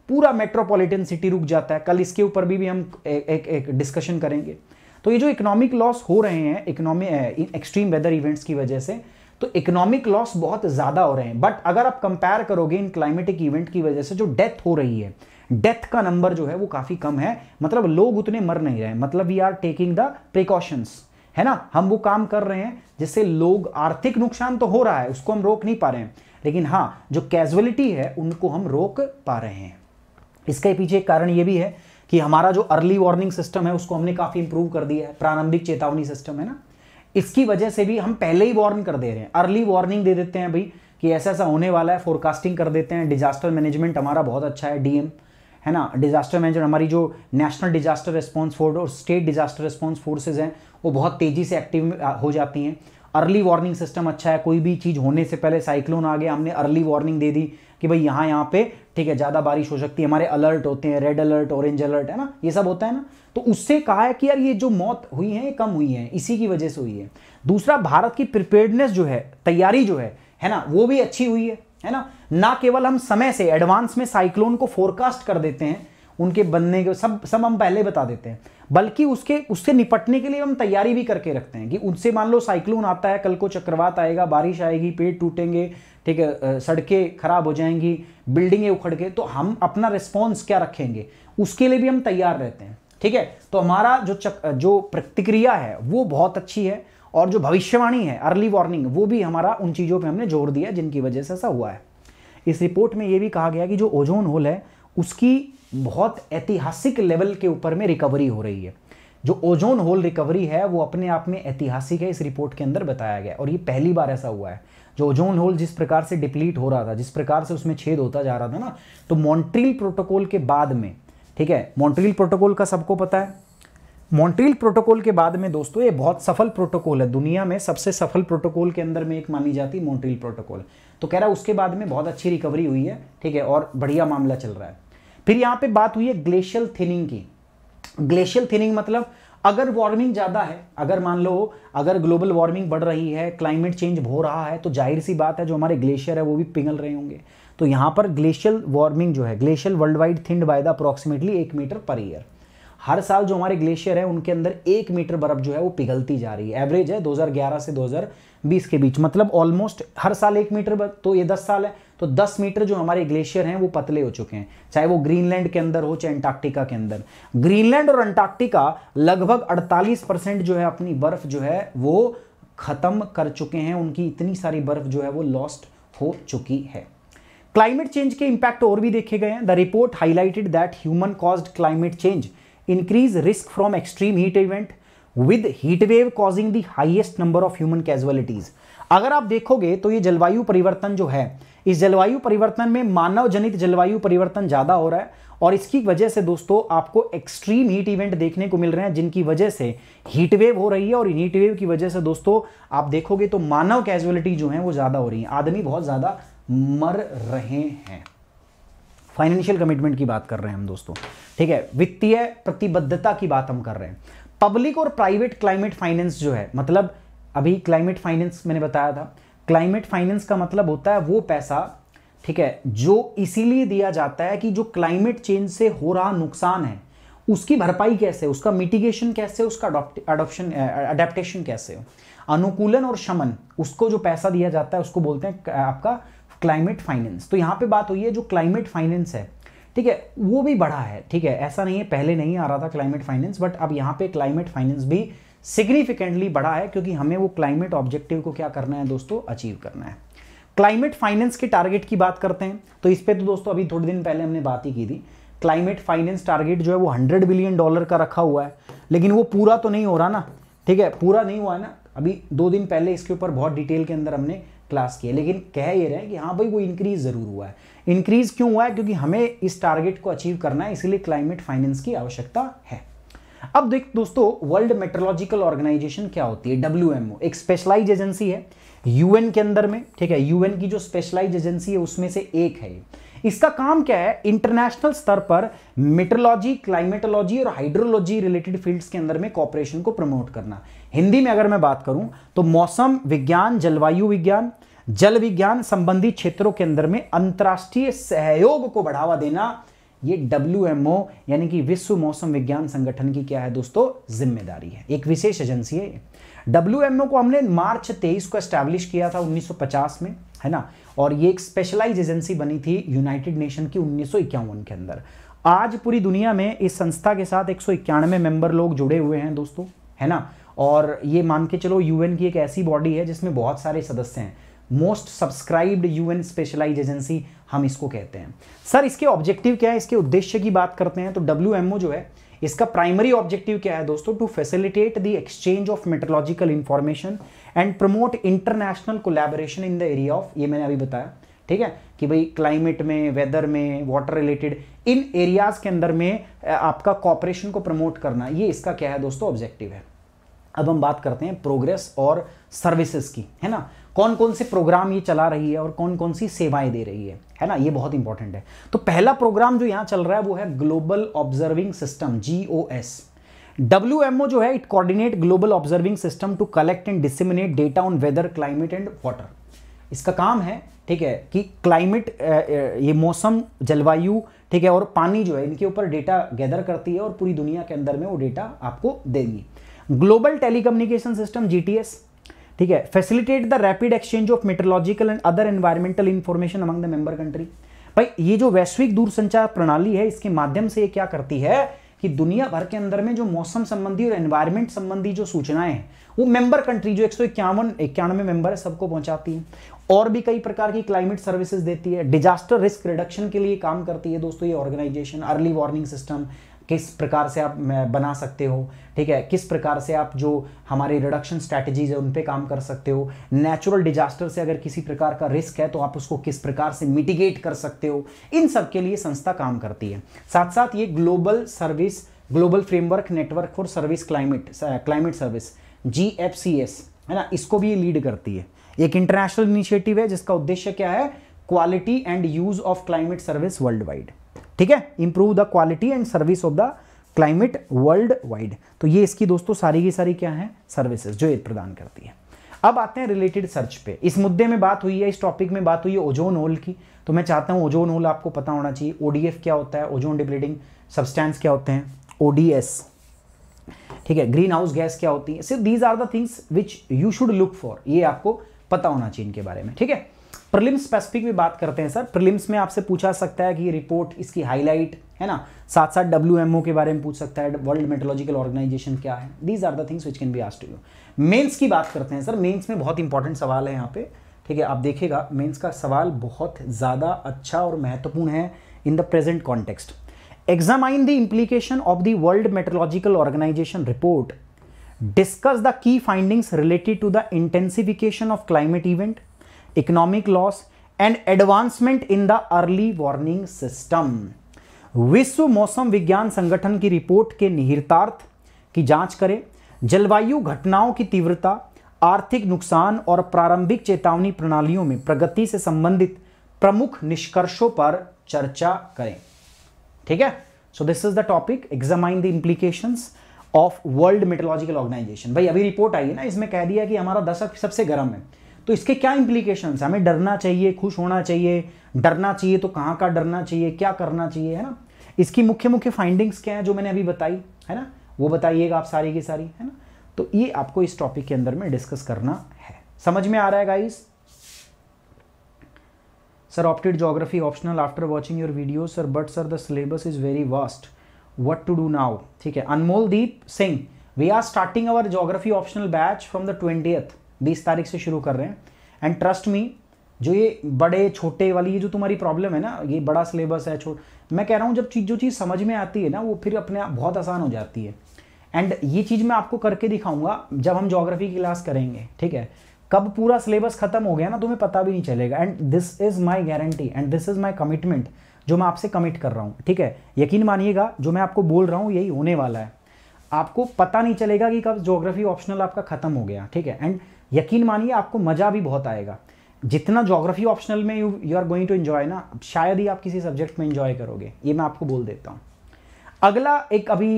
पूरा मेट्रोपॉलिटन सिटी रुक जाता है कल इसके ऊपर भी, भी हम एक, एक, डिस्कशन करेंगे तो ये जो इकोनॉमिक लॉस हो रहे हैं इकोनॉमिक एक्सट्रीम वेदर इवेंट्स की वजह से तो इकोनॉमिक लॉस बहुत ज़्यादा हो रहे हैं बट अगर आप कंपेयर करोगे इन क्लाइमेटिक इवेंट की वजह से जो डेथ हो रही है डेथ का नंबर जो है वो काफ़ी कम है मतलब लोग उतने मर नहीं रहे मतलब we are taking the precautions है ना हम वो काम कर रहे हैं जिससे लोग आर्थिक नुकसान तो हो रहा है उसको हम रोक नहीं पा रहे हैं लेकिन हाँ जो कैजुअलिटी है उनको हम रोक पा रहे हैं इसके पीछे कारण ये भी है कि हमारा जो अर्ली वार्निंग सिस्टम है उसको हमने काफ़ी इंप्रूव कर दिया है प्रारंभिक चेतावनी सिस्टम है ना इसकी वजह से भी हम पहले ही वार्न कर दे रहे हैं अर्ली वार्निंग दे देते हैं भाई कि ऐसा ऐसा होने वाला है फोरकास्टिंग कर देते हैं डिजास्टर मैनेजमेंट हमारा बहुत अच्छा है डीएम है ना डिजास्टर मैनेजर हमारी जो नेशनल डिजास्टर रिस्पॉन्स फोर्स और स्टेट डिजास्टर रिस्पॉन्स फोर्सेज हैं वो बहुत तेज़ी से एक्टिव हो जाती हैं अर्ली वार्निंग सिस्टम अच्छा है कोई भी चीज़ होने से पहले साइक्लोन आ गया हमने अर्ली वार्निंग दे दी कि भाई यहाँ यहाँ पे ठीक है ज़्यादा बारिश हो सकती है हमारे अलर्ट होते हैं रेड अलर्ट ऑरेंज अलर्ट है ना ये सब होता है ना तो उससे कहा है कि यार ये जो मौत हुई है ये कम हुई है इसी की वजह से हुई है दूसरा भारत की प्रिपेयर्डनेस जो है तैयारी जो है है ना वो भी अच्छी हुई है है ना ना केवल हम समय से एडवांस में साइक्लोन को फोरकास्ट कर देते हैं उनके बनने के सब सब हम पहले बता देते हैं बल्कि उसके उससे निपटने के लिए हम तैयारी भी करके रखते हैं कि उनसे मान लो साइक्लोन आता है कल को चक्रवात आएगा बारिश आएगी पेड़ टूटेंगे ठीक है सड़कें खराब हो जाएंगी बिल्डिंगें उखड़ के तो हम अपना रिस्पॉन्स क्या रखेंगे उसके लिए भी हम तैयार रहते हैं ठीक है तो हमारा जो चक, जो प्रतिक्रिया है वो बहुत अच्छी है और जो भविष्यवाणी है अर्ली वार्निंग वो भी हमारा उन चीज़ों पर हमने जोर दिया जिनकी वजह से ऐसा हुआ है इस रिपोर्ट में ये भी कहा गया कि जो ओजोन होल है उसकी बहुत ऐतिहासिक लेवल के ऊपर में रिकवरी हो रही है जो ओजोन होल रिकवरी है वो अपने आप में ऐतिहासिक है इस रिपोर्ट के अंदर बताया गया और ये पहली बार ऐसा हुआ है जो ओजोन होल जिस प्रकार से डिप्लीट हो रहा था जिस प्रकार से उसमें छेद होता जा रहा था ना तो मॉन्ट्रील प्रोटोकॉल के बाद में ठीक है मॉन्ट्रील प्रोटोकॉल का सबको पता है मॉन्ट्रील प्रोटोकॉल के बाद में दोस्तों ये बहुत सफल प्रोटोकॉल है दुनिया में सबसे सफल प्रोटोकॉल के अंदर में एक मानी जाती है मॉन्ट्रील प्रोटोकॉल तो कह रहा है उसके बाद में बहुत अच्छी रिकवरी हुई है ठीक है और बढ़िया मामला चल रहा है फिर यहाँ पे बात हुई है ग्लेशियल थिनिंग की ग्लेशियल थिनिंग मतलब अगर वार्मिंग ज़्यादा है अगर मान लो अगर ग्लोबल वार्मिंग बढ़ रही है क्लाइमेट चेंज हो रहा है तो जाहिर सी बात है जो हमारे ग्लेशियर है वो भी पिघल रहे होंगे तो यहाँ पर ग्लेशियल वार्मिंग जो है glacial world wide thinned by the approximately एक मीटर पर ईयर हर साल जो हमारे ग्लेशियर है उनके अंदर एक मीटर बर्फ जो है वो पिघलती जा रही है एवरेज है 2011 से 2000 बीस के बीच मतलब ऑलमोस्ट हर साल एक मीटर तो ये दस साल है तो दस मीटर जो हमारे ग्लेशियर हैं वो पतले हो चुके हैं चाहे वो ग्रीनलैंड के अंदर हो चाहे अंटार्क्टिका के अंदर ग्रीनलैंड और अंटार्क्टिका लगभग अड़तालीस परसेंट जो है अपनी बर्फ जो है वो ख़त्म कर चुके हैं उनकी इतनी सारी बर्फ जो है वो लॉस्ट हो चुकी है क्लाइमेट चेंज के इंपैक्ट तो और भी देखे गए हैं the report highlighted that human caused climate change increase risk from extreme heat event with heat wave causing the highest number of human casualties अगर आप देखोगे तो ये जलवायु परिवर्तन जो है इस जलवायु परिवर्तन में मानव जनित जलवायु परिवर्तन ज़्यादा हो रहा है और इसकी वजह से दोस्तों आपको एक्सट्रीम हीट इवेंट देखने को मिल रहे हैं जिनकी वजह से हीट वेव हो रही है और हीट वेव की वजह से दोस्तों आप देखोगे तो मानव कैजुअलिटी जो है वो ज़्यादा हो रही है आदमी बहुत ज़्यादा मर रहे हैं फाइनेंशियल कमिटमेंट की बात कर रहे हैं हम दोस्तों ठीक है वित्तीय प्रतिबद्धता की बात हम कर रहे हैं पब्लिक और प्राइवेट क्लाइमेट फाइनेंस जो है मतलब अभी क्लाइमेट फाइनेंस मैंने बताया था क्लाइमेट फाइनेंस का मतलब होता है वो पैसा ठीक है जो इसीलिए दिया जाता है कि जो क्लाइमेट चेंज से हो रहा नुकसान है उसकी भरपाई कैसे उसका मिटिगेशन कैसे उसका अडोप्शन अडेप्टेशन कैसे हो अनुकूलन और शमन उसको जो पैसा दिया जाता है उसको बोलते हैं आपका क्लाइमेट फाइनेंस तो यहाँ पे बात हुई है जो क्लाइमेट फाइनेंस है ठीक है वो भी बढ़ा है ठीक है ऐसा नहीं है पहले नहीं आ रहा था क्लाइमेट फाइनेंस बट अब यहाँ पे क्लाइमेट फाइनेंस भी सिग्निफिकेंटली बढ़ा है क्योंकि हमें वो क्लाइमेट ऑब्जेक्टिव को क्या करना है दोस्तों अचीव करना है क्लाइमेट फाइनेंस के टारगेट की बात करते हैं तो इस पर तो दोस्तों अभी थोड़े दिन पहले हमने बात ही की थी क्लाइमेट फाइनेंस टारगेट जो है वो हंड्रेड बिलियन डॉलर का रखा हुआ है लेकिन वो पूरा तो नहीं हो रहा ना ठीक है पूरा नहीं हुआ है ना अभी दो दिन पहले इसके ऊपर बहुत डिटेल के अंदर हमने क्लास की है लेकिन कह ये रहे कि हाँ भाई वो इंक्रीज़ ज़रूर हुआ है इंक्रीज़ क्यों हुआ है क्योंकि हमें इस टारगेट को अचीव करना है इसीलिए क्लाइमेट फाइनेंस की आवश्यकता है अब देख दोस्तों वर्ल्ड मेट्रोलॉजिकल ऑर्गेनाइजेशन क्या होती है डब्ल्यू एक स्पेशलाइज एजेंसी है यूएन के अंदर में ठीक है यूएन की जो स्पेशलाइज एजेंसी है उसमें से एक है इसका काम क्या है इंटरनेशनल स्तर पर मेट्रोलॉजी क्लाइमेटोलॉजी और हाइड्रोलॉजी रिलेटेड फील्ड्स के अंदर में कॉपरेशन को प्रमोट करना हिंदी में अगर मैं बात करूं तो मौसम विज्ञान जलवायु विज्ञान जल विज्ञान संबंधी क्षेत्रों के अंदर में अंतर्राष्ट्रीय सहयोग को बढ़ावा देना ये डब्ल्यू यानी कि विश्व मौसम विज्ञान संगठन की क्या है दोस्तों जिम्मेदारी है एक विशेष एजेंसी है डब्ल्यू को हमने मार्च 23 को एस्टैब्लिश किया था 1950 में है ना और ये एक स्पेशलाइज एजेंसी बनी थी यूनाइटेड नेशन की उन्नीस के अंदर आज पूरी दुनिया में इस संस्था के साथ एक मेंबर लोग जुड़े हुए हैं दोस्तों है ना और ये मान के चलो यूएन की एक ऐसी बॉडी है जिसमें बहुत सारे सदस्य हैं most subscribed UN specialize agency हम इसको कहते हैं सर इसके ऑब्जेक्टिव क्या है इसके उद्देश्य की बात करते हैं तो डब्ल्यू जो है इसका प्राइमरी ऑब्जेक्टिव क्या है दोस्तों to facilitate the exchange of meteorological information and promote international collaboration in the area of ये मैंने अभी बताया ठीक है कि भाई क्लाइमेट में वेदर में वाटर रिलेटेड इन एरियाज के अंदर में आपका कॉपरेशन को प्रमोट करना ये इसका क्या है दोस्तों ऑब्जेक्टिव है अब हम बात करते हैं प्रोग्रेस और सर्विसेज की है ना कौन कौन से प्रोग्राम ये चला रही है और कौन कौन सी सेवाएं दे रही है है ना ये बहुत इंपॉर्टेंट है तो पहला प्रोग्राम जो यहां चल रहा है वो है global observing system G W जो है it coordinate global observing system to collect and disseminate data on weather climate and water इसका काम है ठीक है कि क्लाइमेट ये मौसम जलवायु ठीक है और पानी जो है इनके ऊपर डेटा गैदर करती है और पूरी दुनिया के अंदर में वो डेटा आपको देगी ग्लोबल टेलीकम्युनिकेशन सिस्टम जीटीएस ठीक है facilitate the rapid exchange of meteorological and other environmental information among the member country भाई ये जो वैश्विक दूरसंचार प्रणाली है इसके माध्यम से ये क्या करती है कि दुनिया भर के अंदर में जो मौसम संबंधी और एनवायरमेंट संबंधी जो सूचनाएं हैं वो मेंबर कंट्री जो एक सौ इक्यावन इक्यानवे मेंबर है सबको पहुंचाती है और भी कई प्रकार की क्लाइमेट सर्विसेज देती है डिजास्टर रिस्क रिडक्शन के लिए काम करती है दोस्तों ये ऑर्गेनाइजेशन अर्ली वार्निंग सिस्टम किस प्रकार से आप बना सकते हो ठीक है किस प्रकार से आप जो हमारे रिडक्शन स्ट्रैटेजीज है उन पर काम कर सकते हो नेचुरल डिजास्टर से अगर किसी प्रकार का रिस्क है तो आप उसको किस प्रकार से मिटिगेट कर सकते हो इन सब के लिए संस्था काम करती है साथ साथ ये global service global framework network for service climate climate service जी है ना इसको भी ये लीड करती है एक इंटरनेशनल इनिशिएटिव है जिसका उद्देश्य क्या है quality and use of climate service world wide ठीक है improve the quality and service of the climate world wide तो ये इसकी दोस्तों सारी की सारी क्या है सर्विसेज जो ये प्रदान करती है अब आते हैं रिलेटेड सर्च पे इस मुद्दे में बात हुई है इस टॉपिक में बात हुई है ओजोन होल की तो मैं चाहता हूं ओजोन होल आपको पता होना चाहिए ओडीएफ क्या होता है ओजोन डिप्लीटिंग सब्सटेंस क्या होते हैं ओडीएस ठीक है ग्रीन हाउस गैस क्या होती है सिर्फ these are the things which you should look for ये आपको पता होना चाहिए इनके बारे में ठीक है प्रिलिम स्पेसिफिक भी बात करते हैं सर प्रिलिम्स में आपसे पूछा सकता है कि रिपोर्ट इसकी हाईलाइट है ना साथ साथ डब्ल्यू के बारे में पूछ सकता है वर्ल्ड मेट्रोलॉजिकल ऑर्गेनाइजेशन क्या है these are the things which can be asked you mains की बात करते हैं सर मेन्स में बहुत इंपॉर्टेंट सवाल है यहाँ पे ठीक है आप देखेगा मेन्स का सवाल बहुत ज़्यादा अच्छा और महत्वपूर्ण है in the present context examine the implication of the world meteorological organization report discuss the key findings related to the intensification of climate event economic loss and advancement in the early warning system विश्व मौसम विज्ञान संगठन की report के निहितार्थ की जांच करें जलवायु घटनाओं की तीव्रता आर्थिक नुकसान और प्रारंभिक चेतावनी प्रणालियों में प्रगति से संबंधित प्रमुख निष्कर्षों पर चर्चा करें ठीक है so this is the topic examine the implication of world meteorological organization भाई अभी रिपोर्ट आई है ना इसमें कह दिया कि हमारा दशक सबसे गर्म है तो इसके क्या है हमें डरना चाहिए खुश होना चाहिए डरना चाहिए तो कहाँ का डरना चाहिए क्या करना चाहिए है ना इसकी मुख्य मुख्य फाइंडिंग्स क्या है जो मैंने अभी बताई है ना वो बताइएगा आप सारी की सारी है ना तो ये आपको इस टॉपिक के अंदर में डिस्कस करना है समझ में आ रहा है guys sir opted geography optional after watching your video sir but sir the syllabus is very vast what to do now ठीक है Anmol Deep Singh we are starting our geography optional batch from the twentieth बीस तारीख से शुरू कर रहे हैं and trust me जो ये बड़े छोटे वाली ये जो तुम्हारी प्रॉब्लम है ना ये बड़ा सिलेबस है छोट मैं कह रहा हूँ जब चीज़ जो चीज़ समझ में आती है ना वो फिर अपने आप बहुत आसान हो जाती है एंड ये चीज़ मैं आपको करके दिखाऊंगा जब हम जोग्राफी की क्लास करेंगे ठीक है कब पूरा सिलेबस खत्म हो गया ना तुम्हें पता भी नहीं चलेगा and this is my guarantee and this is my commitment जो मैं आपसे कमिट कर रहा हूँ ठीक है यकीन मानिएगा जो मैं आपको बोल रहा हूँ यही होने वाला है आपको पता नहीं चलेगा कि कब जोग्राफी ऑप्शनल आपका खत्म हो गया ठीक है एंड यकीन मानिए आपको मज़ा भी बहुत आएगा जितना जोग्राफी ऑप्शनल में you you are going to enjoy ना शायद ही आप किसी सब्जेक्ट में एंजॉय करोगे ये मैं आपको बोल देता हूँ अगला एक अभी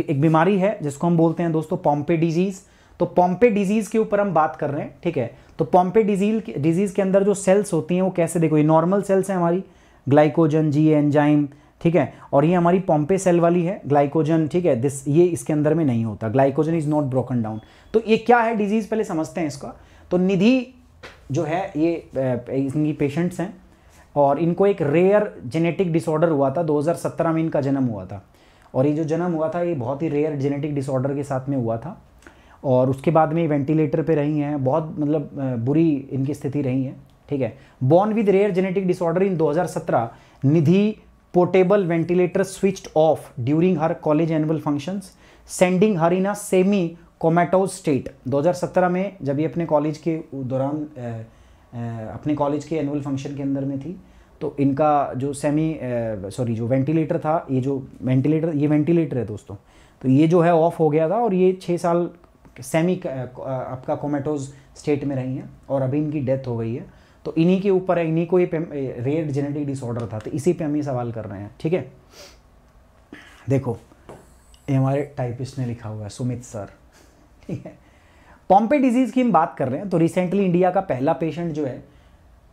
एक बीमारी है जिसको हम बोलते हैं दोस्तों पॉम्पे डिजीज़ तो पॉम्पे डिजीज़ के ऊपर हम बात कर रहे हैं ठीक है तो पॉम्पे डिजीज डिजीज़ के अंदर जो सेल्स होती हैं वो कैसे देखो ये नॉर्मल सेल्स हैं हमारी ग्लाइकोजन जी एंजाइम ठीक है और ये हमारी पॉम्पे सेल वाली है ग्लाइकोजन ठीक है दिस ये इसके अंदर में नहीं होता glycogen is not broken down तो ये क्या है डिजीज़ पहले समझते हैं इसका तो निधि जो है ये इनकी पेशेंट्स हैं और इनको एक रेयर जेनेटिक डिसऑर्डर हुआ था 2017 में इनका जन्म हुआ था और ये जो जन्म हुआ था ये बहुत ही रेयर जेनेटिक डिसऑर्डर के साथ में हुआ था और उसके बाद में ये वेंटिलेटर पे रही हैं बहुत मतलब बुरी इनकी स्थिति रही है ठीक है born with rare genetic disorder in 2017 Nidhi portable ventilator switch off during her college annual functions sending her in a semi comatose state 2017 में जब ये अपने कॉलेज के दौरान अपने कॉलेज के एनुअल फंक्शन के अंदर में थी तो इनका जो सेमी सॉरी जो वेंटिलेटर था ये जो वेंटिलेटर ये वेंटिलेटर है दोस्तों तो ये जो है ऑफ हो गया था और ये छः साल सेमी आपका कोमेटोज स्टेट में रही हैं और अभी इनकी डेथ हो गई है तो इन्हीं के ऊपर है इन्हीं को ये रेयर जेनेटिक डिसऑर्डर था तो इसी पे हम ये सवाल कर रहे हैं ठीक है देखो ये हमारे टाइपिस्ट ने लिखा हुआ है सुमित सर ठीक है पॉम्पे डिजीज़ की हम बात कर रहे हैं तो रिसेंटली इंडिया का पहला पेशेंट जो है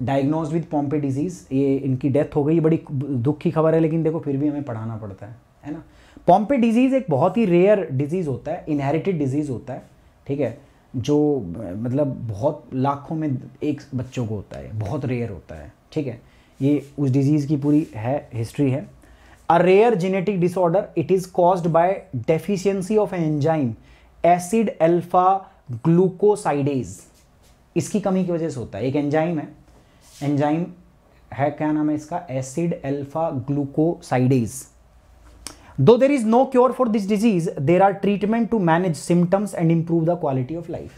डायग्नोज विद पॉम्पे डिजीज़ ये इनकी डेथ हो गई बड़ी दुख की खबर है लेकिन देखो फिर भी हमें पढ़ाना पड़ता है है ना पॉम्पे डिजीज़ एक बहुत ही रेयर डिजीज़ होता है इनहेरिटेड डिजीज़ होता है ठीक है जो मतलब बहुत लाखों में एक बच्चों को होता है बहुत रेयर होता है ठीक है ये उस डिजीज़ की पूरी है हिस्ट्री है a rare genetic disorder it is caused by deficiency of enzyme acid alpha glucosidase इसकी कमी की वजह से होता है एक एंजाइम है एंजाइम है क्या नाम है इसका acid alpha glucosidase though there is no cure for this disease there are treatment to manage symptoms and improve the quality of life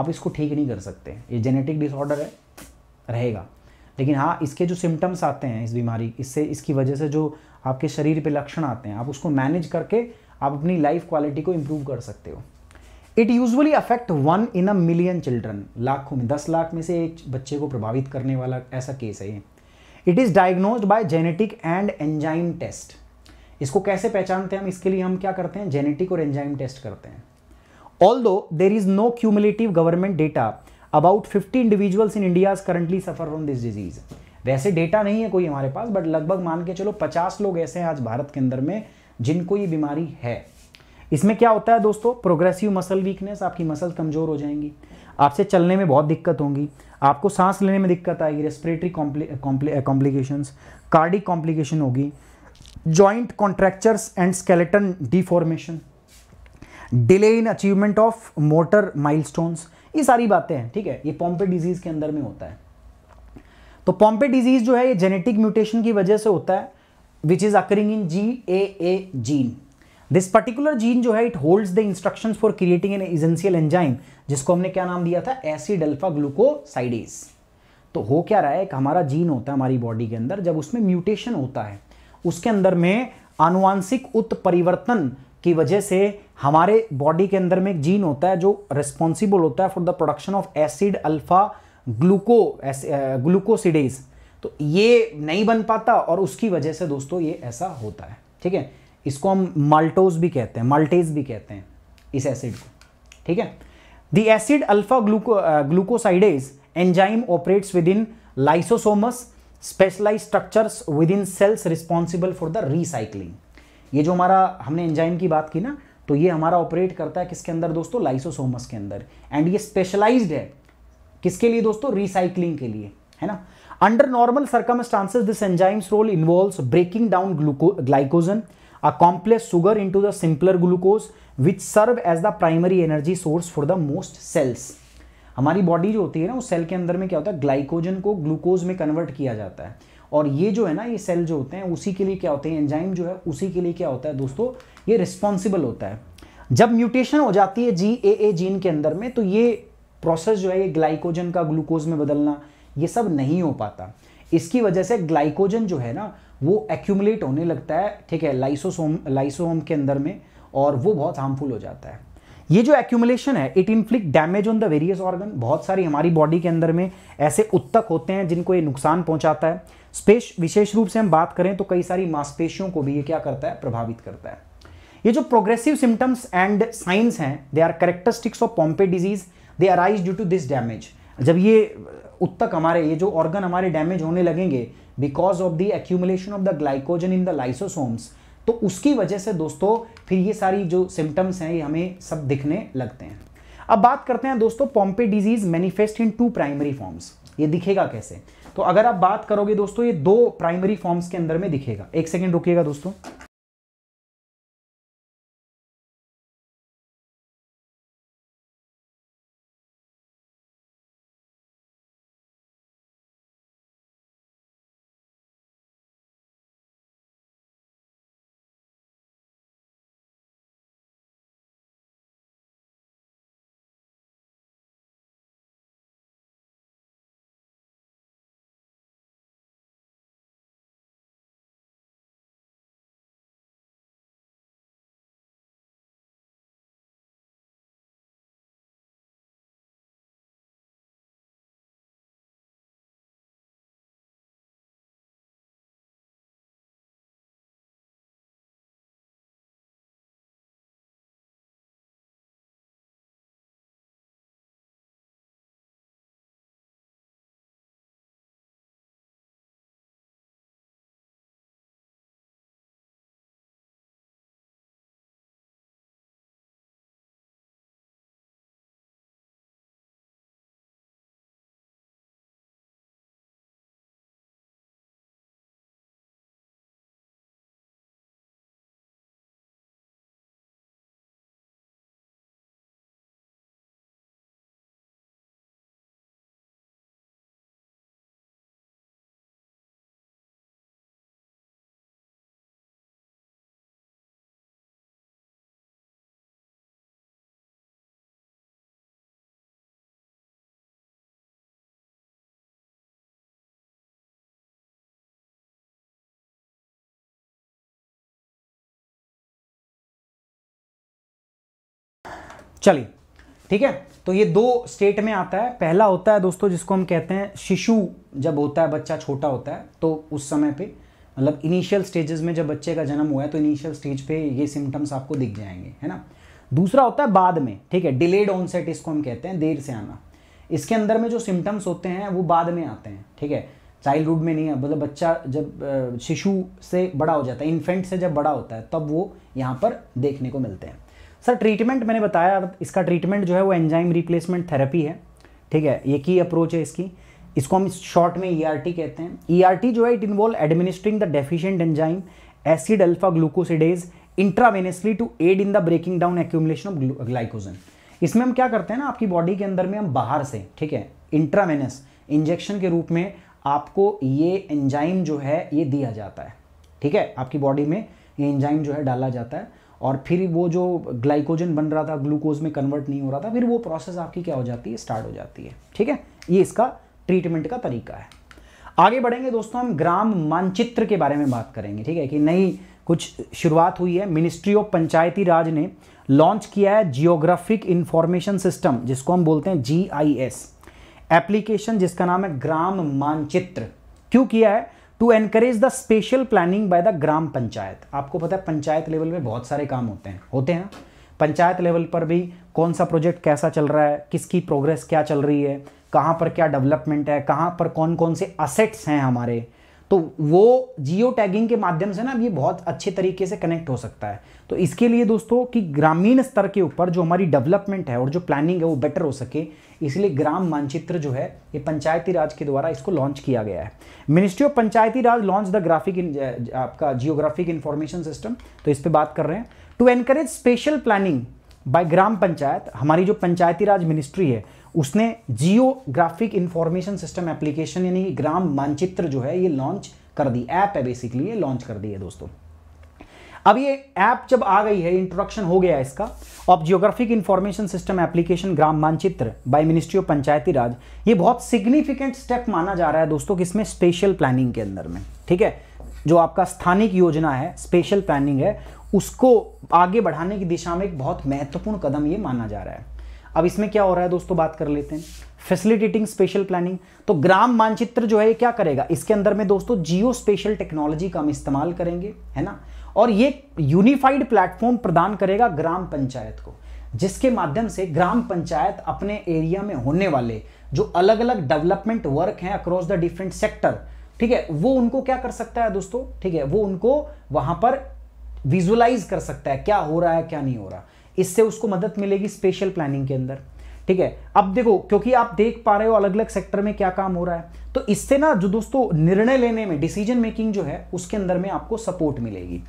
आप इसको ठीक नहीं कर सकते ये जेनेटिक डिसऑर्डर है रहेगा लेकिन हाँ इसके जो सिम्टम्स आते हैं इस बीमारी इससे इसकी वजह से जो आपके शरीर पे लक्षण आते हैं आप उसको मैनेज करके आप अपनी लाइफ क्वालिटी को इम्प्रूव कर सकते हो it usually affect one in a million children लाखों में दस लाख में से एक बच्चे को प्रभावित करने वाला ऐसा केस है ये it is diagnose by genetic and enzyme test इसको कैसे पहचानते हैं हम इसके लिए हम क्या करते हैं जेनेटिक और एंजाइम टेस्ट करते हैं although there is no cumulative government data about fifty individuals in India currently suffer from this disease वैसे डेटा नहीं है कोई हमारे पास बट लगभग मान के चलो पचास लोग ऐसे हैं आज भारत के अंदर में जिनको ये बीमारी है इसमें क्या होता है दोस्तों प्रोग्रेसिव मसल वीकनेस आपकी मसल कमज़ोर हो जाएंगी आपसे चलने में बहुत दिक्कत होगी आपको सांस लेने में दिक्कत आएगी रेस्पिरेटरी कॉम्प्लिकेशंस कार्डिक कॉम्प्लिकेशन होगी joint contractures and skeleton deformation delay in achievement of motor milestones ये सारी बातें हैं ठीक है ये पॉम्पे डिजीज के अंदर में होता है तो पॉम्पे डिजीज जो है ये जेनेटिक म्यूटेशन की वजह से होता है which is occurring in G A A gene this particular gene जो है it holds the instructions for creating an essential enzyme जिसको हमने क्या नाम दिया था एसिड अल्फा ग्लूकोसाइडेज तो हो क्या रहा है एक हमारा जीन होता है हमारी बॉडी के अंदर जब उसमें म्यूटेशन होता है उसके अंदर में आनुवांशिक उत्परिवर्तन की वजह से हमारे बॉडी के अंदर में एक जीन होता है जो रिस्पॉन्सिबल होता है for the production of acid alpha gluco glucosidase तो ये नहीं बन पाता और उसकी वजह से दोस्तों ये ऐसा होता है ठीक है इसको हम माल्टोज भी कहते हैं माल्टेज भी कहते हैं इस एसिड को ठीक है the acid alpha gluco glucosidase enzyme operates within lysosomes specialize structures within cells responsible for the recycling ये जो हमारा हमने एंजाइम की बात की ना तो ये हमारा ऑपरेट करता है किसके अंदर दोस्तों लाइसोसोमस के अंदर एंड ये स्पेशलाइज्ड है किसके लिए दोस्तों रिसाइकलिंग के लिए है ना under normal circumstances this enzyme's role involve breaking down glycogen a complex sugar into the simpler glucose which serve as the primary energy source for the most cells हमारी बॉडी जो होती है ना उस सेल के अंदर में क्या होता है ग्लाइकोजन को ग्लूकोज में कन्वर्ट किया जाता है और ये जो है ना ये सेल जो होते हैं उसी के लिए क्या होते हैं एंजाइम जो है उसी के लिए क्या होता है दोस्तों ये रिस्पॉन्सिबल होता है जब म्यूटेशन हो जाती है जी ए ए जीन के अंदर में तो ये प्रोसेस जो है ये ग्लाइकोजन का ग्लूकोज में बदलना ये सब नहीं हो पाता इसकी वजह से ग्लाइकोजन जो है ना वो एक्यूमुलेट होने लगता है ठीक है लाइसोसोम लाइसोम के अंदर में और वो बहुत हार्मफुल हो जाता है ये जो एक्यूमुलेशन है it inflict damage on the various organ बहुत सारी हमारी बॉडी के अंदर में ऐसे उत्तक होते हैं जिनको ये नुकसान पहुंचाता है स्पेश विशेष रूप से हम बात करें तो कई सारी मांसपेशियों को भी ये क्या करता है प्रभावित करता है ये जो प्रोग्रेसिव सिम्टम्स एंड साइंस हैं they are characteristics of Pompe disease they arise due to this damage जब ये उत्तक हमारे ये जो ऑर्गन हमारे डैमेज होने लगेंगे because of the accumulation of the glycogen in the lysosomes तो उसकी वजह से दोस्तों फिर ये सारी जो सिम्टम्स हैं ये हमें सब दिखने लगते हैं अब बात करते हैं दोस्तों Pompe disease manifest in two primary forms ये दिखेगा कैसे तो अगर आप बात करोगे दोस्तों ये दो प्राइमरी फॉर्म्स के अंदर में दिखेगा एक सेकेंड रुकिएगा दोस्तों चलिए ठीक है तो ये दो स्टेट में आता है पहला होता है दोस्तों जिसको हम कहते हैं शिशु जब होता है बच्चा छोटा होता है तो उस समय पे मतलब इनिशियल स्टेजेस में जब बच्चे का जन्म हुआ है तो इनिशियल स्टेज पे ये सिम्टम्स आपको दिख जाएंगे है ना दूसरा होता है बाद में ठीक है डिलेड ऑनसेट इसको हम कहते हैं देर से आना इसके अंदर में जो सिम्टम्स होते हैं वो बाद में आते हैं ठीक है चाइल्डहुड में नहीं है मतलब बच्चा जब शिशु से बड़ा हो जाता है इन्फेंट से जब बड़ा होता है तब वो यहाँ पर देखने को मिलते हैं सर ट्रीटमेंट मैंने बताया इसका ट्रीटमेंट जो है वो एंजाइम रिप्लेसमेंट थेरेपी है ठीक है ये की अप्रोच है इसकी इसको हम शॉर्ट में ई e कहते हैं ई e जो है it involve administering the deficient enzyme acid alpha glucosidase intravenously to aid in the breaking down accumulation of glycogen इसमें हम क्या करते हैं ना आपकी बॉडी के अंदर में हम बाहर से ठीक है इंट्रावेनस इंजेक्शन के रूप में आपको ये एंजाइम जो है ये दिया जाता है ठीक है आपकी बॉडी में ये एंजाइम जो है डाला जाता है और फिर वो जो ग्लाइकोजन बन रहा था ग्लूकोज में कन्वर्ट नहीं हो रहा था फिर वो प्रोसेस आपकी क्या हो जाती है स्टार्ट हो जाती है ठीक है ये इसका ट्रीटमेंट का तरीका है आगे बढ़ेंगे दोस्तों हम ग्राम मानचित्र के बारे में बात करेंगे ठीक है कि नई कुछ शुरुआत हुई है मिनिस्ट्री ऑफ पंचायती राज ने लॉन्च किया है जियोग्राफिक इंफॉर्मेशन सिस्टम जिसको हम बोलते हैं जी एप्लीकेशन जिसका नाम है ग्राम मानचित्र क्यों किया है to encourage the spatial planning by the gram panchayat आपको पता है पंचायत लेवल में बहुत सारे काम होते हैं होते हैं पंचायत लेवल पर भी कौन सा प्रोजेक्ट कैसा चल रहा है किसकी प्रोग्रेस क्या चल रही है कहाँ पर क्या डेवलपमेंट है कहाँ पर कौन कौन से असेट्स हैं हमारे तो वो जियो टैगिंग के माध्यम से ना ये बहुत अच्छे तरीके से कनेक्ट हो सकता है तो इसके लिए दोस्तों कि ग्रामीण स्तर के ऊपर जो हमारी डेवलपमेंट है और जो प्लानिंग है वो बेटर हो सके इसलिए ग्राम मानचित्र जो है ये पंचायती राज के द्वारा इसको लॉन्च किया गया है ministry of Panchayati Raj launch the graphic आपका जियोग्राफिक इंफॉर्मेशन सिस्टम तो इस पर बात कर रहे हैं to encourage spatial planning by gram panchayat हमारी जो पंचायती राज मिनिस्ट्री है उसने जियोग्राफिक इंफॉर्मेशन सिस्टम एप्लीकेशन यानी ग्राम मानचित्र जो है ये लॉन्च कर दी ऐप है बेसिकली ये लॉन्च कर दी है दोस्तों अब ये ऐप जब आ गई है इंट्रोडक्शन हो गया इसका of geographic information system application Gram Manchitra by ministry of Panchayati Raj ये बहुत सिग्निफिकेंट स्टेप माना जा रहा है दोस्तों किसमें स्पेशल प्लानिंग के अंदर में ठीक है जो आपका स्थानिक योजना है स्पेशल प्लानिंग है उसको आगे बढ़ाने की दिशा में एक बहुत महत्वपूर्ण कदम ये माना जा रहा है अब इसमें क्या हो रहा है दोस्तों बात कर लेते हैं फैसिलिटेटिंग स्पेशल प्लानिंग तो ग्राम मानचित्र जो है ये क्या करेगा इसके अंदर में दोस्तों जियो स्पेशल टेक्नोलॉजी का हम इस्तेमाल करेंगे है ना और ये यूनिफाइड प्लेटफॉर्म प्रदान करेगा ग्राम पंचायत को जिसके माध्यम से ग्राम पंचायत अपने एरिया में होने वाले जो अलग अलग डेवलपमेंट वर्क हैं अक्रॉस द डिफरेंट सेक्टर ठीक है वो उनको क्या कर सकता है दोस्तों ठीक है वो उनको वहां पर विजुअलाइज कर सकता है क्या हो रहा है क्या नहीं हो रहा इससे उसको मदद मिलेगी स्पेशल प्लानिंग के अंदर ठीक है अब देखो क्योंकि आप देख पा रहे हो अलग अलग सेक्टर में क्या काम हो रहा है तो इससे ना जो दोस्तों निर्णय लेने में डिसीजन मेकिंग जो है उसके अंदर में आपको सपोर्ट मिलेगी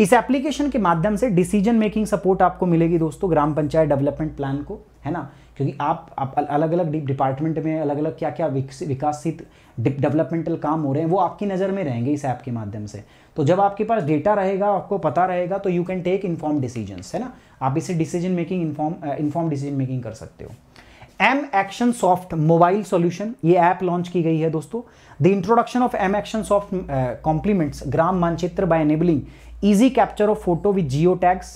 इस एप्लीकेशन के माध्यम से डिसीजन मेकिंग सपोर्ट आपको मिलेगी दोस्तों ग्राम पंचायत डेवलपमेंट प्लान को है ना क्योंकि आप आप अलग अलग डिपार्टमेंट में अलग अलग क्या क्या विकासित डेवलपमेंटल काम हो रहे हैं वो आपकी नज़र में रहेंगे इस ऐप के माध्यम से तो जब आपके पास डेटा रहेगा आपको पता रहेगा तो you can take inform decision है ना आप इसे decision making inform inform decision making कर सकते हो M action soft mobile solution ये ऐप लॉन्च की गई है दोस्तों the introduction of M action soft complements Gram Manchitra by enabling easy capture of photo with geo tags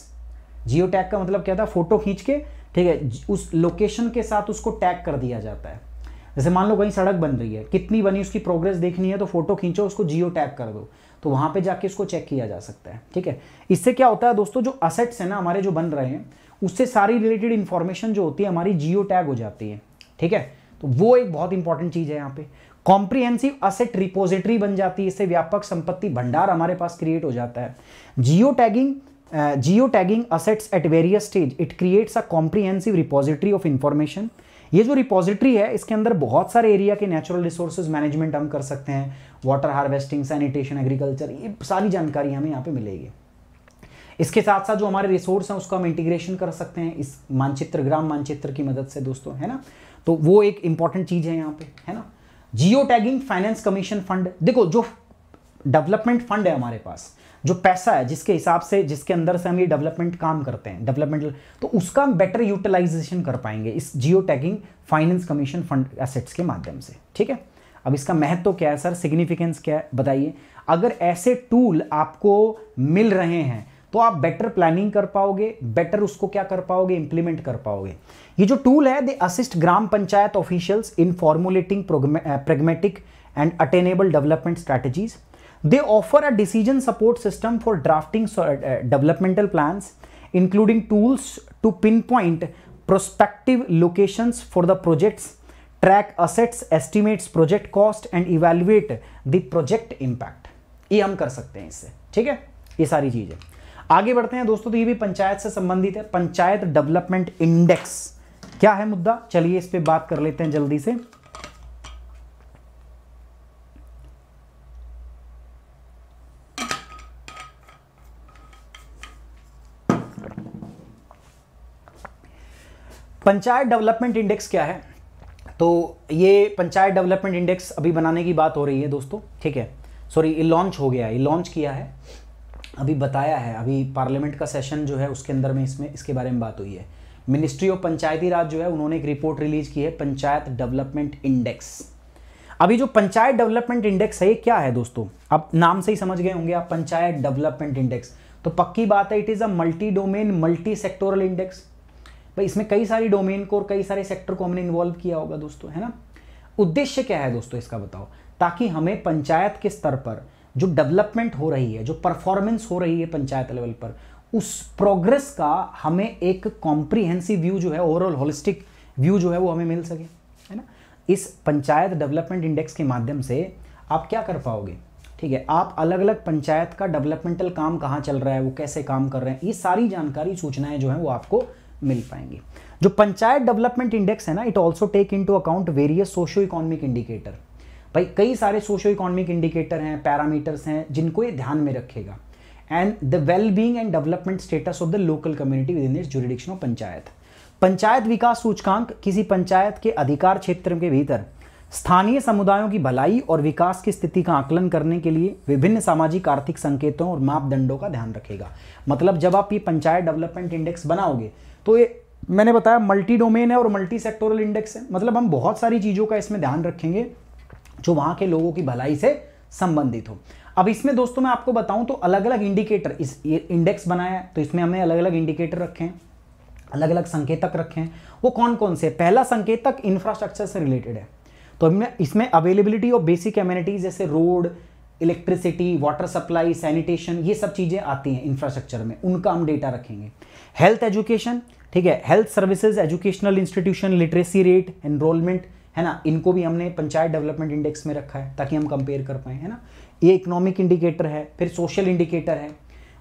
geo tag का मतलब क्या था फोटो खींच के ठीक है उस लोकेशन के साथ उसको टैग कर दिया जाता है जैसे मान लो कहीं सड़क बन रही है कितनी बनी उसकी प्रोग्रेस देखनी है तो फोटो खींचो उसको जियो टैग कर दो तो वहां पे जाके इसको चेक किया जा सकता है ठीक है इससे क्या होता है दोस्तों जो असेट्स है ना हमारे जो बन रहे हैं उससे सारी रिलेटेड इंफॉर्मेशन जो होती है हमारी जियो टैग हो जाती है ठीक है तो वो एक बहुत इंपॉर्टेंट चीज़ है यहाँ पे कॉम्प्रिहेंसिव असेट रिपोजिटरी बन जाती है इससे व्यापक संपत्ति भंडार हमारे पास क्रिएट हो जाता है geo tagging geo tagging assets at various stage it creates a comprehensive repository of information ये जो रिपोजिटरी है इसके अंदर बहुत सारे एरिया के नेचुरल रिसोर्सेज मैनेजमेंट हम कर सकते हैं वाटर हार्वेस्टिंग सैनिटेशन एग्रीकल्चर ये सारी जानकारी हमें यहाँ पे मिलेगी इसके साथ साथ जो हमारे रिसोर्स हैं उसका हम इंटीग्रेशन कर सकते हैं इस मानचित्र ग्राम मानचित्र की मदद से दोस्तों है ना तो वो एक इंपॉर्टेंट चीज़ है यहाँ पे है ना geo tagging finance commission fund देखो जो डेवलपमेंट फंड है हमारे पास जो पैसा है जिसके हिसाब से जिसके अंदर से हम ये डेवलपमेंट काम करते हैं डेवलपमेंटल तो उसका हम बेटर यूटिलाइजेशन कर पाएंगे इस geo tagging finance commission fund assets के माध्यम से ठीक है अब इसका महत्व तो क्या है सर सिग्निफिकेंस क्या है बताइए अगर ऐसे टूल आपको मिल रहे हैं तो आप बेटर प्लानिंग कर पाओगे बेटर उसको क्या कर पाओगे इंप्लीमेंट कर पाओगे ये जो टूल है they assist gram panchayat officials in formulating pragmatic and attainable development strategies they offer a decision support system for drafting developmental plan including tools to pinpoint prospective location for the projects track assets estimates project cost and evaluate the project impact ये हम कर सकते हैं इससे ठीक है ये सारी चीजें आगे बढ़ते हैं दोस्तों तो ये भी पंचायत से संबंधित है पंचायत डेवलपमेंट इंडेक्स क्या है मुद्दा चलिए इस पर बात कर लेते हैं जल्दी से पंचायत डेवलपमेंट इंडेक्स क्या है तो ये पंचायत डेवलपमेंट इंडेक्स अभी बनाने की बात हो रही है दोस्तों ठीक है सॉरी ये लॉन्च हो गया है ये लॉन्च किया है अभी बताया है अभी पार्लियामेंट का सेशन जो है उसके अंदर में इसमें इसके बारे में बात हुई है मिनिस्ट्री ऑफ पंचायती राज जो है उन्होंने एक रिपोर्ट रिलीज की है पंचायत डेवलपमेंट इंडेक्स अभी जो पंचायत डेवलपमेंट इंडेक्स है ये क्या है दोस्तों अब नाम से ही समझ गए होंगे आप पंचायत डेवलपमेंट इंडेक्स तो पक्की बात है it is a multi domain multi sectoral index भाई इसमें कई सारी डोमेन को और कई सारे सेक्टर को हमने इन्वॉल्व किया होगा दोस्तों है ना उद्देश्य क्या है दोस्तों इसका बताओ ताकि हमें पंचायत के स्तर पर जो डेवलपमेंट हो रही है जो परफॉर्मेंस हो रही है पंचायत लेवल पर उस प्रोग्रेस का हमें एक कॉम्प्रिहेंसिव व्यू जो है ओवरऑल होलिस्टिक व्यू जो है वो हमें मिल सके है ना इस पंचायत डेवलपमेंट इंडेक्स के माध्यम से आप क्या कर पाओगे ठीक है आप अलग अलग पंचायत का डेवलपमेंटल काम कहाँ चल रहा है वो कैसे काम कर रहे हैं ये सारी जानकारी सूचनाएं जो है वो आपको मिल पाएंगी जो पंचायत डेवलपमेंट इंडेक्स है ना it also take into account various socio economic indicator भाई कई सारे सोशो इकोनॉमिक इंडिकेटर हैं पैरामीटर्स हैं जिनको ये ध्यान में रखेगा and the well being and development status of the local community within this jurisdiction of panchayat panchayat विकास सूचकांक किसी पंचायत के अधिकार क्षेत्र के भीतर स्थानीय समुदायों की भलाई और विकास की स्थिति का आकलन करने के लिए विभिन्न सामाजिक आर्थिक संकेतों और मापदंडों का ध्यान रखेगा मतलब जब आप ये पंचायत डेवलपमेंट इंडेक्स बनाओगे तो ये मैंने बताया मल्टी डोमेन है और मल्टी सेक्टोरल इंडेक्स है मतलब हम बहुत सारी चीज़ों का इसमें ध्यान रखेंगे जो वहां के लोगों की भलाई से संबंधित हो अब इसमें दोस्तों मैं आपको बताऊं तो अलग अलग इंडिकेटर इस इंडेक्स बनाया है तो इसमें हमने अलग अलग इंडिकेटर रखे हैं अलग अलग संकेतक रखे हैं वो कौन कौन से पहला संकेतक इंफ्रास्ट्रक्चर से रिलेटेड है तो हमने इसमें अवेलेबिलिटी ऑफ बेसिक एम्यूनिटीज जैसे road electricity water supply sanitation ये सब चीज़ें आती हैं इंफ्रास्ट्रक्चर में उनका हम डेटा रखेंगे हेल्थ एजुकेशन ठीक है health services educational institution literacy rate enrolment है ना इनको भी हमने पंचायत डेवलपमेंट इंडेक्स में रखा है ताकि हम कंपेयर कर पाएँ है ना ये इकोनॉमिक इंडिकेटर है फिर सोशल इंडिकेटर है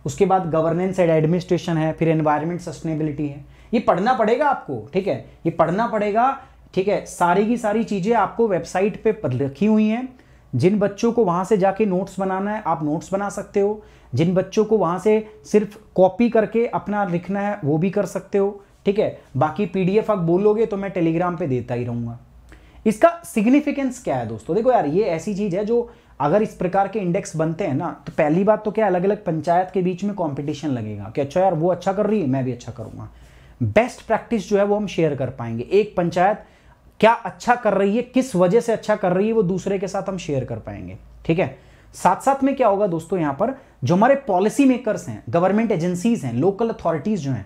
उसके बाद गवर्नेंस एंड एडमिनिस्ट्रेशन है फिर एनवायरमेंट सस्टेनेबिलिटी है ये पढ़ना पड़ेगा आपको ठीक है ये पढ़ना पड़ेगा ठीक है सारी की सारी चीज़ें आपको वेबसाइट पे रखी हुई हैं जिन बच्चों को वहाँ से जाके नोट्स बनाना है आप नोट्स बना सकते हो जिन बच्चों को वहाँ से सिर्फ कॉपी करके अपना लिखना है वो भी कर सकते हो ठीक है बाकी पीडीएफ आप बोलोगे तो मैं टेलीग्राम पे देता ही रहूँगा इसका सिग्निफिकेंस क्या है दोस्तों देखो यार ये ऐसी चीज़ है जो अगर इस प्रकार के इंडेक्स बनते हैं ना तो पहली बात तो क्या अलग अलग पंचायत के बीच में कॉम्पिटिशन लगेगा कि अच्छा यार वो अच्छा कर रही है मैं भी अच्छा करूंगा बेस्ट प्रैक्टिस जो है वो हम शेयर कर पाएंगे एक पंचायत क्या अच्छा कर रही है किस वजह से अच्छा कर रही है वो दूसरे के साथ हम शेयर कर पाएंगे ठीक है साथ साथ में क्या होगा दोस्तों यहां पर जो हमारे पॉलिसी मेकर्स हैं गवर्नमेंट एजेंसीज हैं लोकल अथॉरिटीज़ जो हैं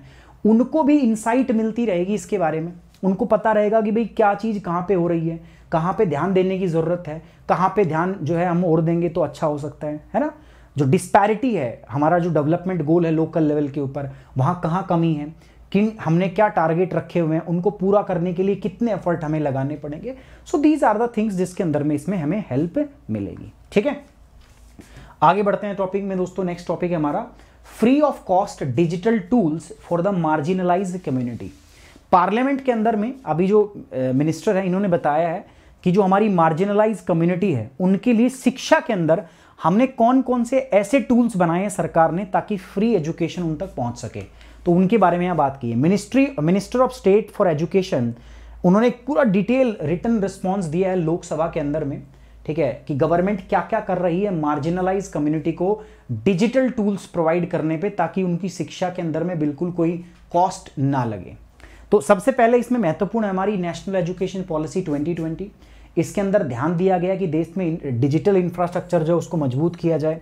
उनको भी इंसाइट मिलती रहेगी इसके बारे में उनको पता रहेगा कि भाई क्या चीज़ कहाँ पे हो रही है कहाँ पे ध्यान देने की ज़रूरत है कहाँ पे ध्यान जो है हम और देंगे तो अच्छा हो सकता है है ना जो डिस्पैरिटी है हमारा जो डेवलपमेंट गोल है लोकल लेवल के ऊपर वहाँ कहाँ कमी है किन हमने क्या टारगेट रखे हुए हैं उनको पूरा करने के लिए कितने एफर्ट हमें लगाने पड़ेंगे so these are the things जिसके अंदर में इसमें हमें हेल्प मिलेगी ठीक है आगे बढ़ते हैं टॉपिक में दोस्तों नेक्स्ट टॉपिक है हमारा free of cost digital tools for the marginalise community parliament के अंदर में अभी जो मिनिस्टर हैं इन्होंने बताया है कि जो हमारी मार्जिनलाइज कम्युनिटी है उनके लिए शिक्षा के अंदर हमने कौन कौन से ऐसे टूल्स बनाए हैं सरकार ने ताकि फ्री एजुकेशन उन तक पहुंच सके तो उनके बारे में यहाँ बात की है ministry minister of state for education उन्होंने पूरा डिटेल रिटर्न रिस्पॉन्स दिया है लोकसभा के अंदर में ठीक है कि गवर्नमेंट क्या क्या कर रही है मार्जिनलाइज कम्युनिटी को डिजिटल टूल्स प्रोवाइड करने पे ताकि उनकी शिक्षा के अंदर में बिल्कुल कोई कॉस्ट ना लगे तो सबसे पहले इसमें महत्वपूर्ण है हमारी नेशनल एजुकेशन पॉलिसी 2020 इसके अंदर ध्यान दिया गया कि देश में डिजिटल इंफ्रास्ट्रक्चर जो है उसको मजबूत किया जाए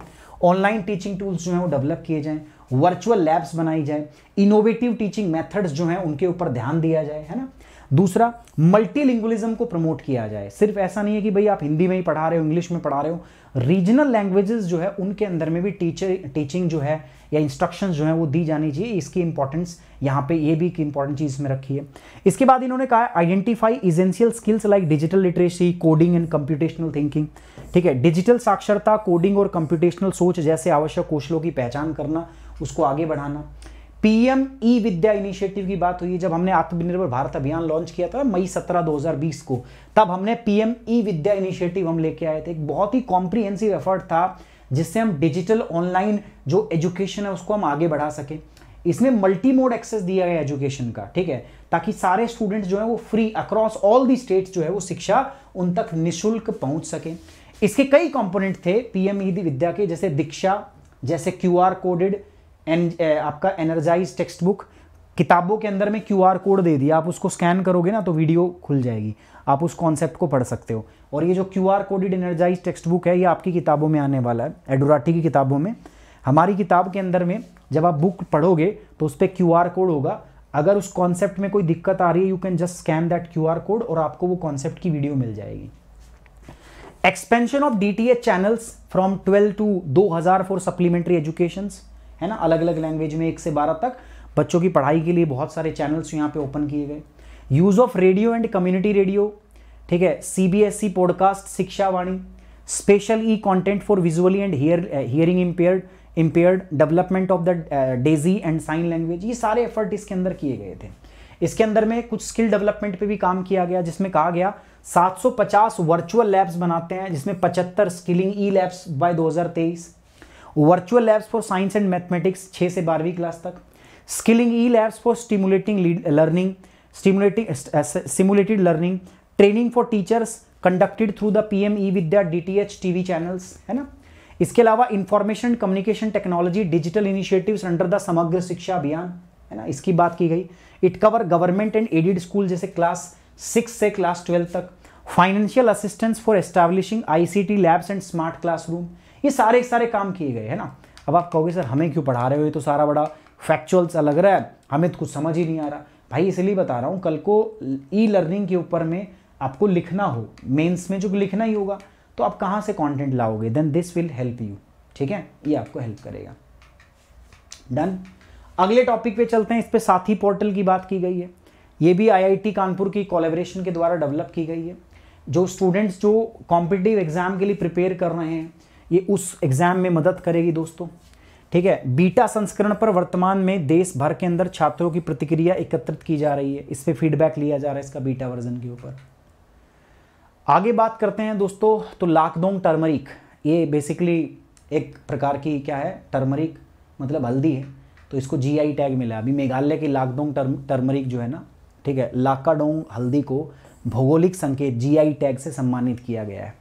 ऑनलाइन टीचिंग टूल्स जो हैं वो डेवलप किए जाएं वर्चुअल लैब्स बनाई जाए इनोवेटिव टीचिंग मेथड्स जो हैं उनके ऊपर ध्यान दिया जाए है ना दूसरा मल्टीलिंग्वलिज्म को प्रमोट किया जाए सिर्फ ऐसा नहीं है कि भाई आप हिंदी में ही पढ़ा रहे हो इंग्लिश में पढ़ा रहे हो रीजनल लैंग्वेजेस जो है उनके अंदर में भी टीचर टीचिंग जो है या इंस्ट्रक्शन जो है वो दी जानी चाहिए इसकी इंपॉर्टेंस यहाँ पे ये भी एक इंपॉर्टेंट चीज़ में रखी है इसके बाद इन्होंने कहा identify essential skills like digital literacy coding and computational thinking ठीक है डिजिटल साक्षरता कोडिंग और कंप्यूटेशनल सोच जैसे आवश्यक कौशलों की पहचान करना उसको आगे बढ़ाना पीएम ई विद्या इनिशिएटिव की बात हुई जब हमने आत्मनिर्भर भारत अभियान लॉन्च किया था मई 17 2020 को तब हमने पीएम ई विद्या इनिशिएटिव हम लेके आए थे एक बहुत ही कॉम्प्रिहेंसिव एफर्ट था जिससे हम डिजिटल ऑनलाइन जो एजुकेशन है उसको हम आगे बढ़ा सकें इसमें मल्टी मोड एक्सेस दिया गया एजुकेशन का ठीक है ताकि सारे स्टूडेंट्स जो है वो free across all the states जो है वो शिक्षा उन तक निःशुल्क पहुंच सके इसके कई कंपोनेंट थे पीएम ई e विद्या के जैसे दीक्षा जैसे क्यू आर कोडेड एन आपका एनर्जाइज टेक्स्ट बुक किताबों के अंदर में क्यू आर कोड दे दिया आप उसको स्कैन करोगे ना तो वीडियो खुल जाएगी आप उस कॉन्सेप्ट को पढ़ सकते हो और ये जो Q R coded energised textbook है ये आपकी किताबों में आने वाला है एडोराटी की किताबों में हमारी किताब के अंदर में जब आप बुक पढ़ोगे तो उस पर क्यू आर कोड होगा अगर उस कॉन्सेप्ट में कोई दिक्कत आ रही है you can just scan that Q R code और आपको वो कॉन्सेप्ट की वीडियो मिल जाएगी expansion of D T H channels from twelve to दो हज़ार फॉर सप्लीमेंट्री एजुकेशन है ना अलग अलग लैंग्वेज में एक से बारह तक बच्चों की पढ़ाई के लिए बहुत सारे चैनल्स यहाँ पे ओपन किए गए use of radio and community radio ठीक है C B S E podcast Shiksha Vani special e content for visually and hear hearing impaired impaired development of the daisy and sign language ये सारे एफर्ट इसके अंदर किए गए थे इसके अंदर में कुछ स्किल डेवलपमेंट पे भी काम किया गया जिसमें कहा गया 750 वर्चुअल लैब्स बनाते हैं जिसमें 75 skilling e labs by 2023 virtual labs for science and mathematics 6 से बारहवीं क्लास तक skilling e labs for stimulating learning stimulating simulated learning training for teachers conducted through the P M e Vidya D T H T V channels है ना इसके अलावा information communication technology digital initiatives under the Samagra Shiksha Abhiyan है ना इसकी बात की गई it cover government and added school जैसे क्लास सिक्स से क्लास ट्वेल्व तक financial assistance for establishing ICT labs and smart classroom ये सारे सारे काम किए गए है ना अब आप कहोगे सर हमें क्यों पढ़ा रहे हो ये तो सारा बड़ा फैक्चुअल्स अलग रहा है हमें तो कुछ समझ ही नहीं आ रहा भाई इसलिए बता रहा हूँ कल को ई लर्निंग के ऊपर में आपको लिखना हो मेंस में जो लिखना ही होगा तो आप कहाँ से कंटेंट लाओगे then this will help you ठीक है ये आपको हेल्प करेगा डन अगले टॉपिक पे चलते हैं इस पर साथी पोर्टल की बात की गई है ये भी आईआईटी कानपुर की कोलेबरेशन के द्वारा डेवलप की गई है जो स्टूडेंट्स जो कॉम्पिटिटिव एग्ज़ाम के लिए प्रिपेयर कर रहे हैं ये उस एग्ज़ाम में मदद करेगी दोस्तों ठीक है बीटा संस्करण पर वर्तमान में देश भर के अंदर छात्रों की प्रतिक्रिया एकत्रित की जा रही है इस पर फीडबैक लिया जा रहा है इसका बीटा वर्जन के ऊपर आगे बात करते हैं दोस्तों तो लाकडोंग टर्मरिक ये बेसिकली एक प्रकार की क्या है टर्मरिक मतलब हल्दी है तो इसको जी टैग मिला अभी मेघालय की लाकडोंग टर्म टर्मरिक जो है ना ठीक है लाकाडोंग हल्दी को भौगोलिक संकेत जी टैग से सम्मानित किया गया है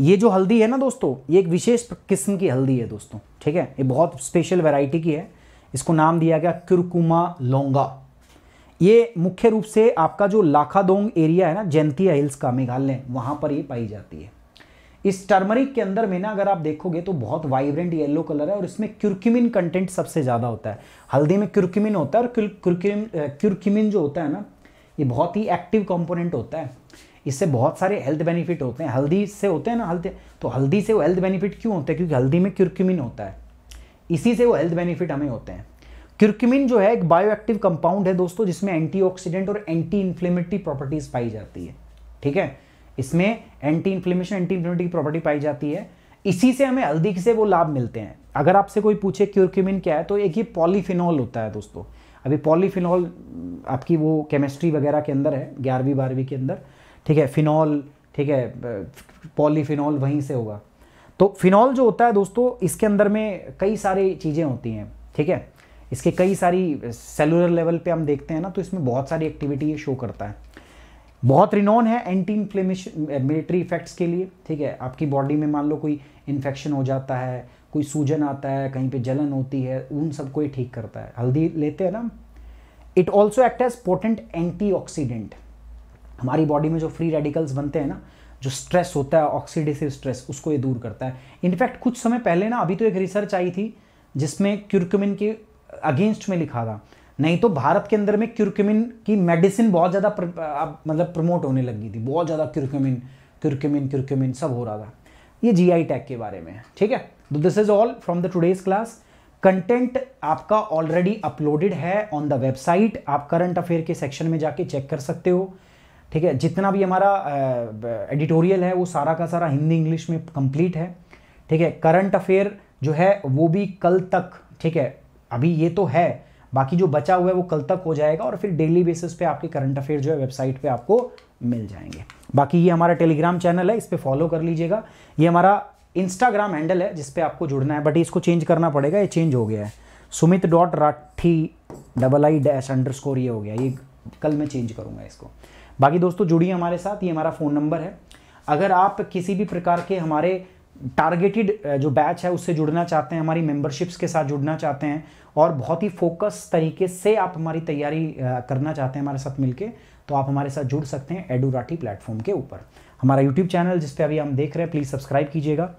ये जो हल्दी है ना दोस्तों ये एक विशेष किस्म की हल्दी है दोस्तों ठीक है ये बहुत स्पेशल वैरायटी की है इसको नाम दिया गया क्यूरकुमा लौंगा ये मुख्य रूप से आपका जो लाखादोंग एरिया है ना जैंतिया हिल्स का मेघालय वहाँ पर ये पाई जाती है इस टर्मरिक के अंदर में ना अगर आप देखोगे तो बहुत वाइब्रेंट येलो कलर है और इसमें क्यूरक्यूमिन कंटेंट सबसे ज़्यादा होता है हल्दी में क्यूरक्यूमिन होता है और क्यूरक्यूमिन जो होता है ना ये बहुत ही एक्टिव कंपोनेंट होता है इससे बहुत सारे हेल्थ बेनिफिट होते हैं हल्दी से होते हैं ना हल्दी तो हल्दी से वो हेल्थ बेनिफिट क्यों होते हैं क्योंकि हल्दी में क्यूरक्यूमिन होता है इसी से वो हेल्थ बेनिफिट हमें होते हैं क्यूरक्यूमिन जो है एक बायोएक्टिव कंपाउंड है दोस्तों जिसमें एंटीऑक्सीडेंट और एंटी इन्फ्लेमेटरी प्रॉपर्टीज पाई जाती है ठीक है इसमें anti inflammation anti inflammatory property पाई जाती है इसी से हमें हल्दी से वो लाभ मिलते हैं अगर आपसे कोई पूछे क्यूरक्यूमिन क्या है तो एक ये पॉलीफिनॉल होता है दोस्तों अभी पॉलीफिनॉल आपकी वो केमिस्ट्री वगैरह के अंदर है ग्यारहवीं बारहवीं के अंदर ठीक है फिनॉल ठीक है पॉलीफिनॉल वहीं से होगा तो फिनॉल जो होता है दोस्तों इसके अंदर में कई सारी चीज़ें होती हैं ठीक है इसके कई सारी सेलुलर लेवल पे हम देखते हैं ना तो इसमें बहुत सारी एक्टिविटी ये शो करता है बहुत रिनोन है एंटी इन्फ्लेमेश मिलिट्री इफेक्ट्स के लिए ठीक है आपकी बॉडी में मान लो कोई इन्फेक्शन हो जाता है कोई सूजन आता है कहीं पे जलन होती है उन सबको ये ठीक करता है हल्दी लेते हैं ना it also act as potent oxidant हमारी बॉडी में जो फ्री रेडिकल्स बनते हैं ना जो स्ट्रेस होता है ऑक्सीडेसिव स्ट्रेस उसको ये दूर करता है इनफैक्ट कुछ समय पहले ना अभी तो एक रिसर्च आई थी जिसमें क्यूरकुमिन के अगेंस्ट में लिखा था नहीं तो भारत के अंदर में क्यूरकुमिन की मेडिसिन बहुत ज़्यादा मतलब प्रमोट होने लगी थी बहुत ज़्यादा क्यूरकुमिन क्यूरकुमिन क्यूरकुमिन सब हो रहा था ये जी आई टैग के बारे में ठीक है तो this is all from the today's class content आपका ऑलरेडी अपलोडेड है ऑन द वेबसाइट आप करंट अफेयर के सेक्शन में जाके चेक कर सकते हो ठीक है जितना भी हमारा एडिटोरियल है वो सारा का सारा हिंदी इंग्लिश में कंप्लीट है ठीक है करंट अफेयर जो है वो भी कल तक ठीक है अभी ये तो है बाकी जो बचा हुआ है वो कल तक हो जाएगा और फिर डेली बेसिस पे आपके करंट अफेयर जो है वेबसाइट पे आपको मिल जाएंगे बाकी ये हमारा टेलीग्राम चैनल है इस पर फॉलो कर लीजिएगा ये हमारा इंस्टाग्राम हैंडल है जिसपे आपको जुड़ना है बट इसको चेंज करना पड़ेगा ये चेंज हो गया है Sumit dot Rathi double I dash underscore ये हो गया ये कल मैं चेंज करूँगा इसको बाकी दोस्तों जुड़िए हमारे साथ ये हमारा फ़ोन नंबर है अगर आप किसी भी प्रकार के हमारे टारगेटेड जो बैच है उससे जुड़ना चाहते हैं हमारी मेंबरशिप्स के साथ जुड़ना चाहते हैं और बहुत ही फोकस तरीके से आप हमारी तैयारी करना चाहते हैं हमारे साथ मिलके तो आप हमारे साथ जुड़ सकते हैं एडुराठी प्लेटफॉर्म के ऊपर हमारा यूट्यूब चैनल जिस पर अभी हम देख रहे हैं प्लीज़ सब्सक्राइब कीजिएगा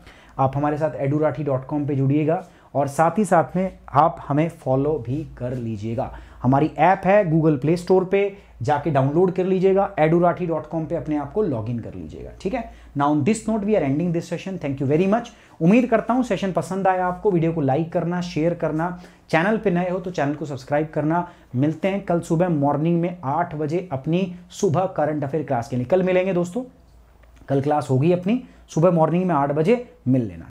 आप हमारे साथ एडुराठी डॉट कॉम पर जुड़िएगा और साथ ही साथ में आप हमें फॉलो भी कर लीजिएगा हमारी ऐप है गूगल प्ले स्टोर पर जाके डाउनलोड कर लीजिएगा एडोराठी डॉट कॉम पर अपने आप को लॉग इन कर लीजिएगा ठीक है ना on this note we are ending this session thank you very much उम्मीद करता हूँ सेशन पसंद आया आपको वीडियो को लाइक करना शेयर करना चैनल पे नए हो तो चैनल को सब्सक्राइब करना मिलते हैं कल सुबह मॉर्निंग में आठ बजे अपनी सुबह करंट अफेयर क्लास के लिए कल मिलेंगे दोस्तों कल क्लास होगी अपनी सुबह मॉर्निंग में आठ बजे मिल लेना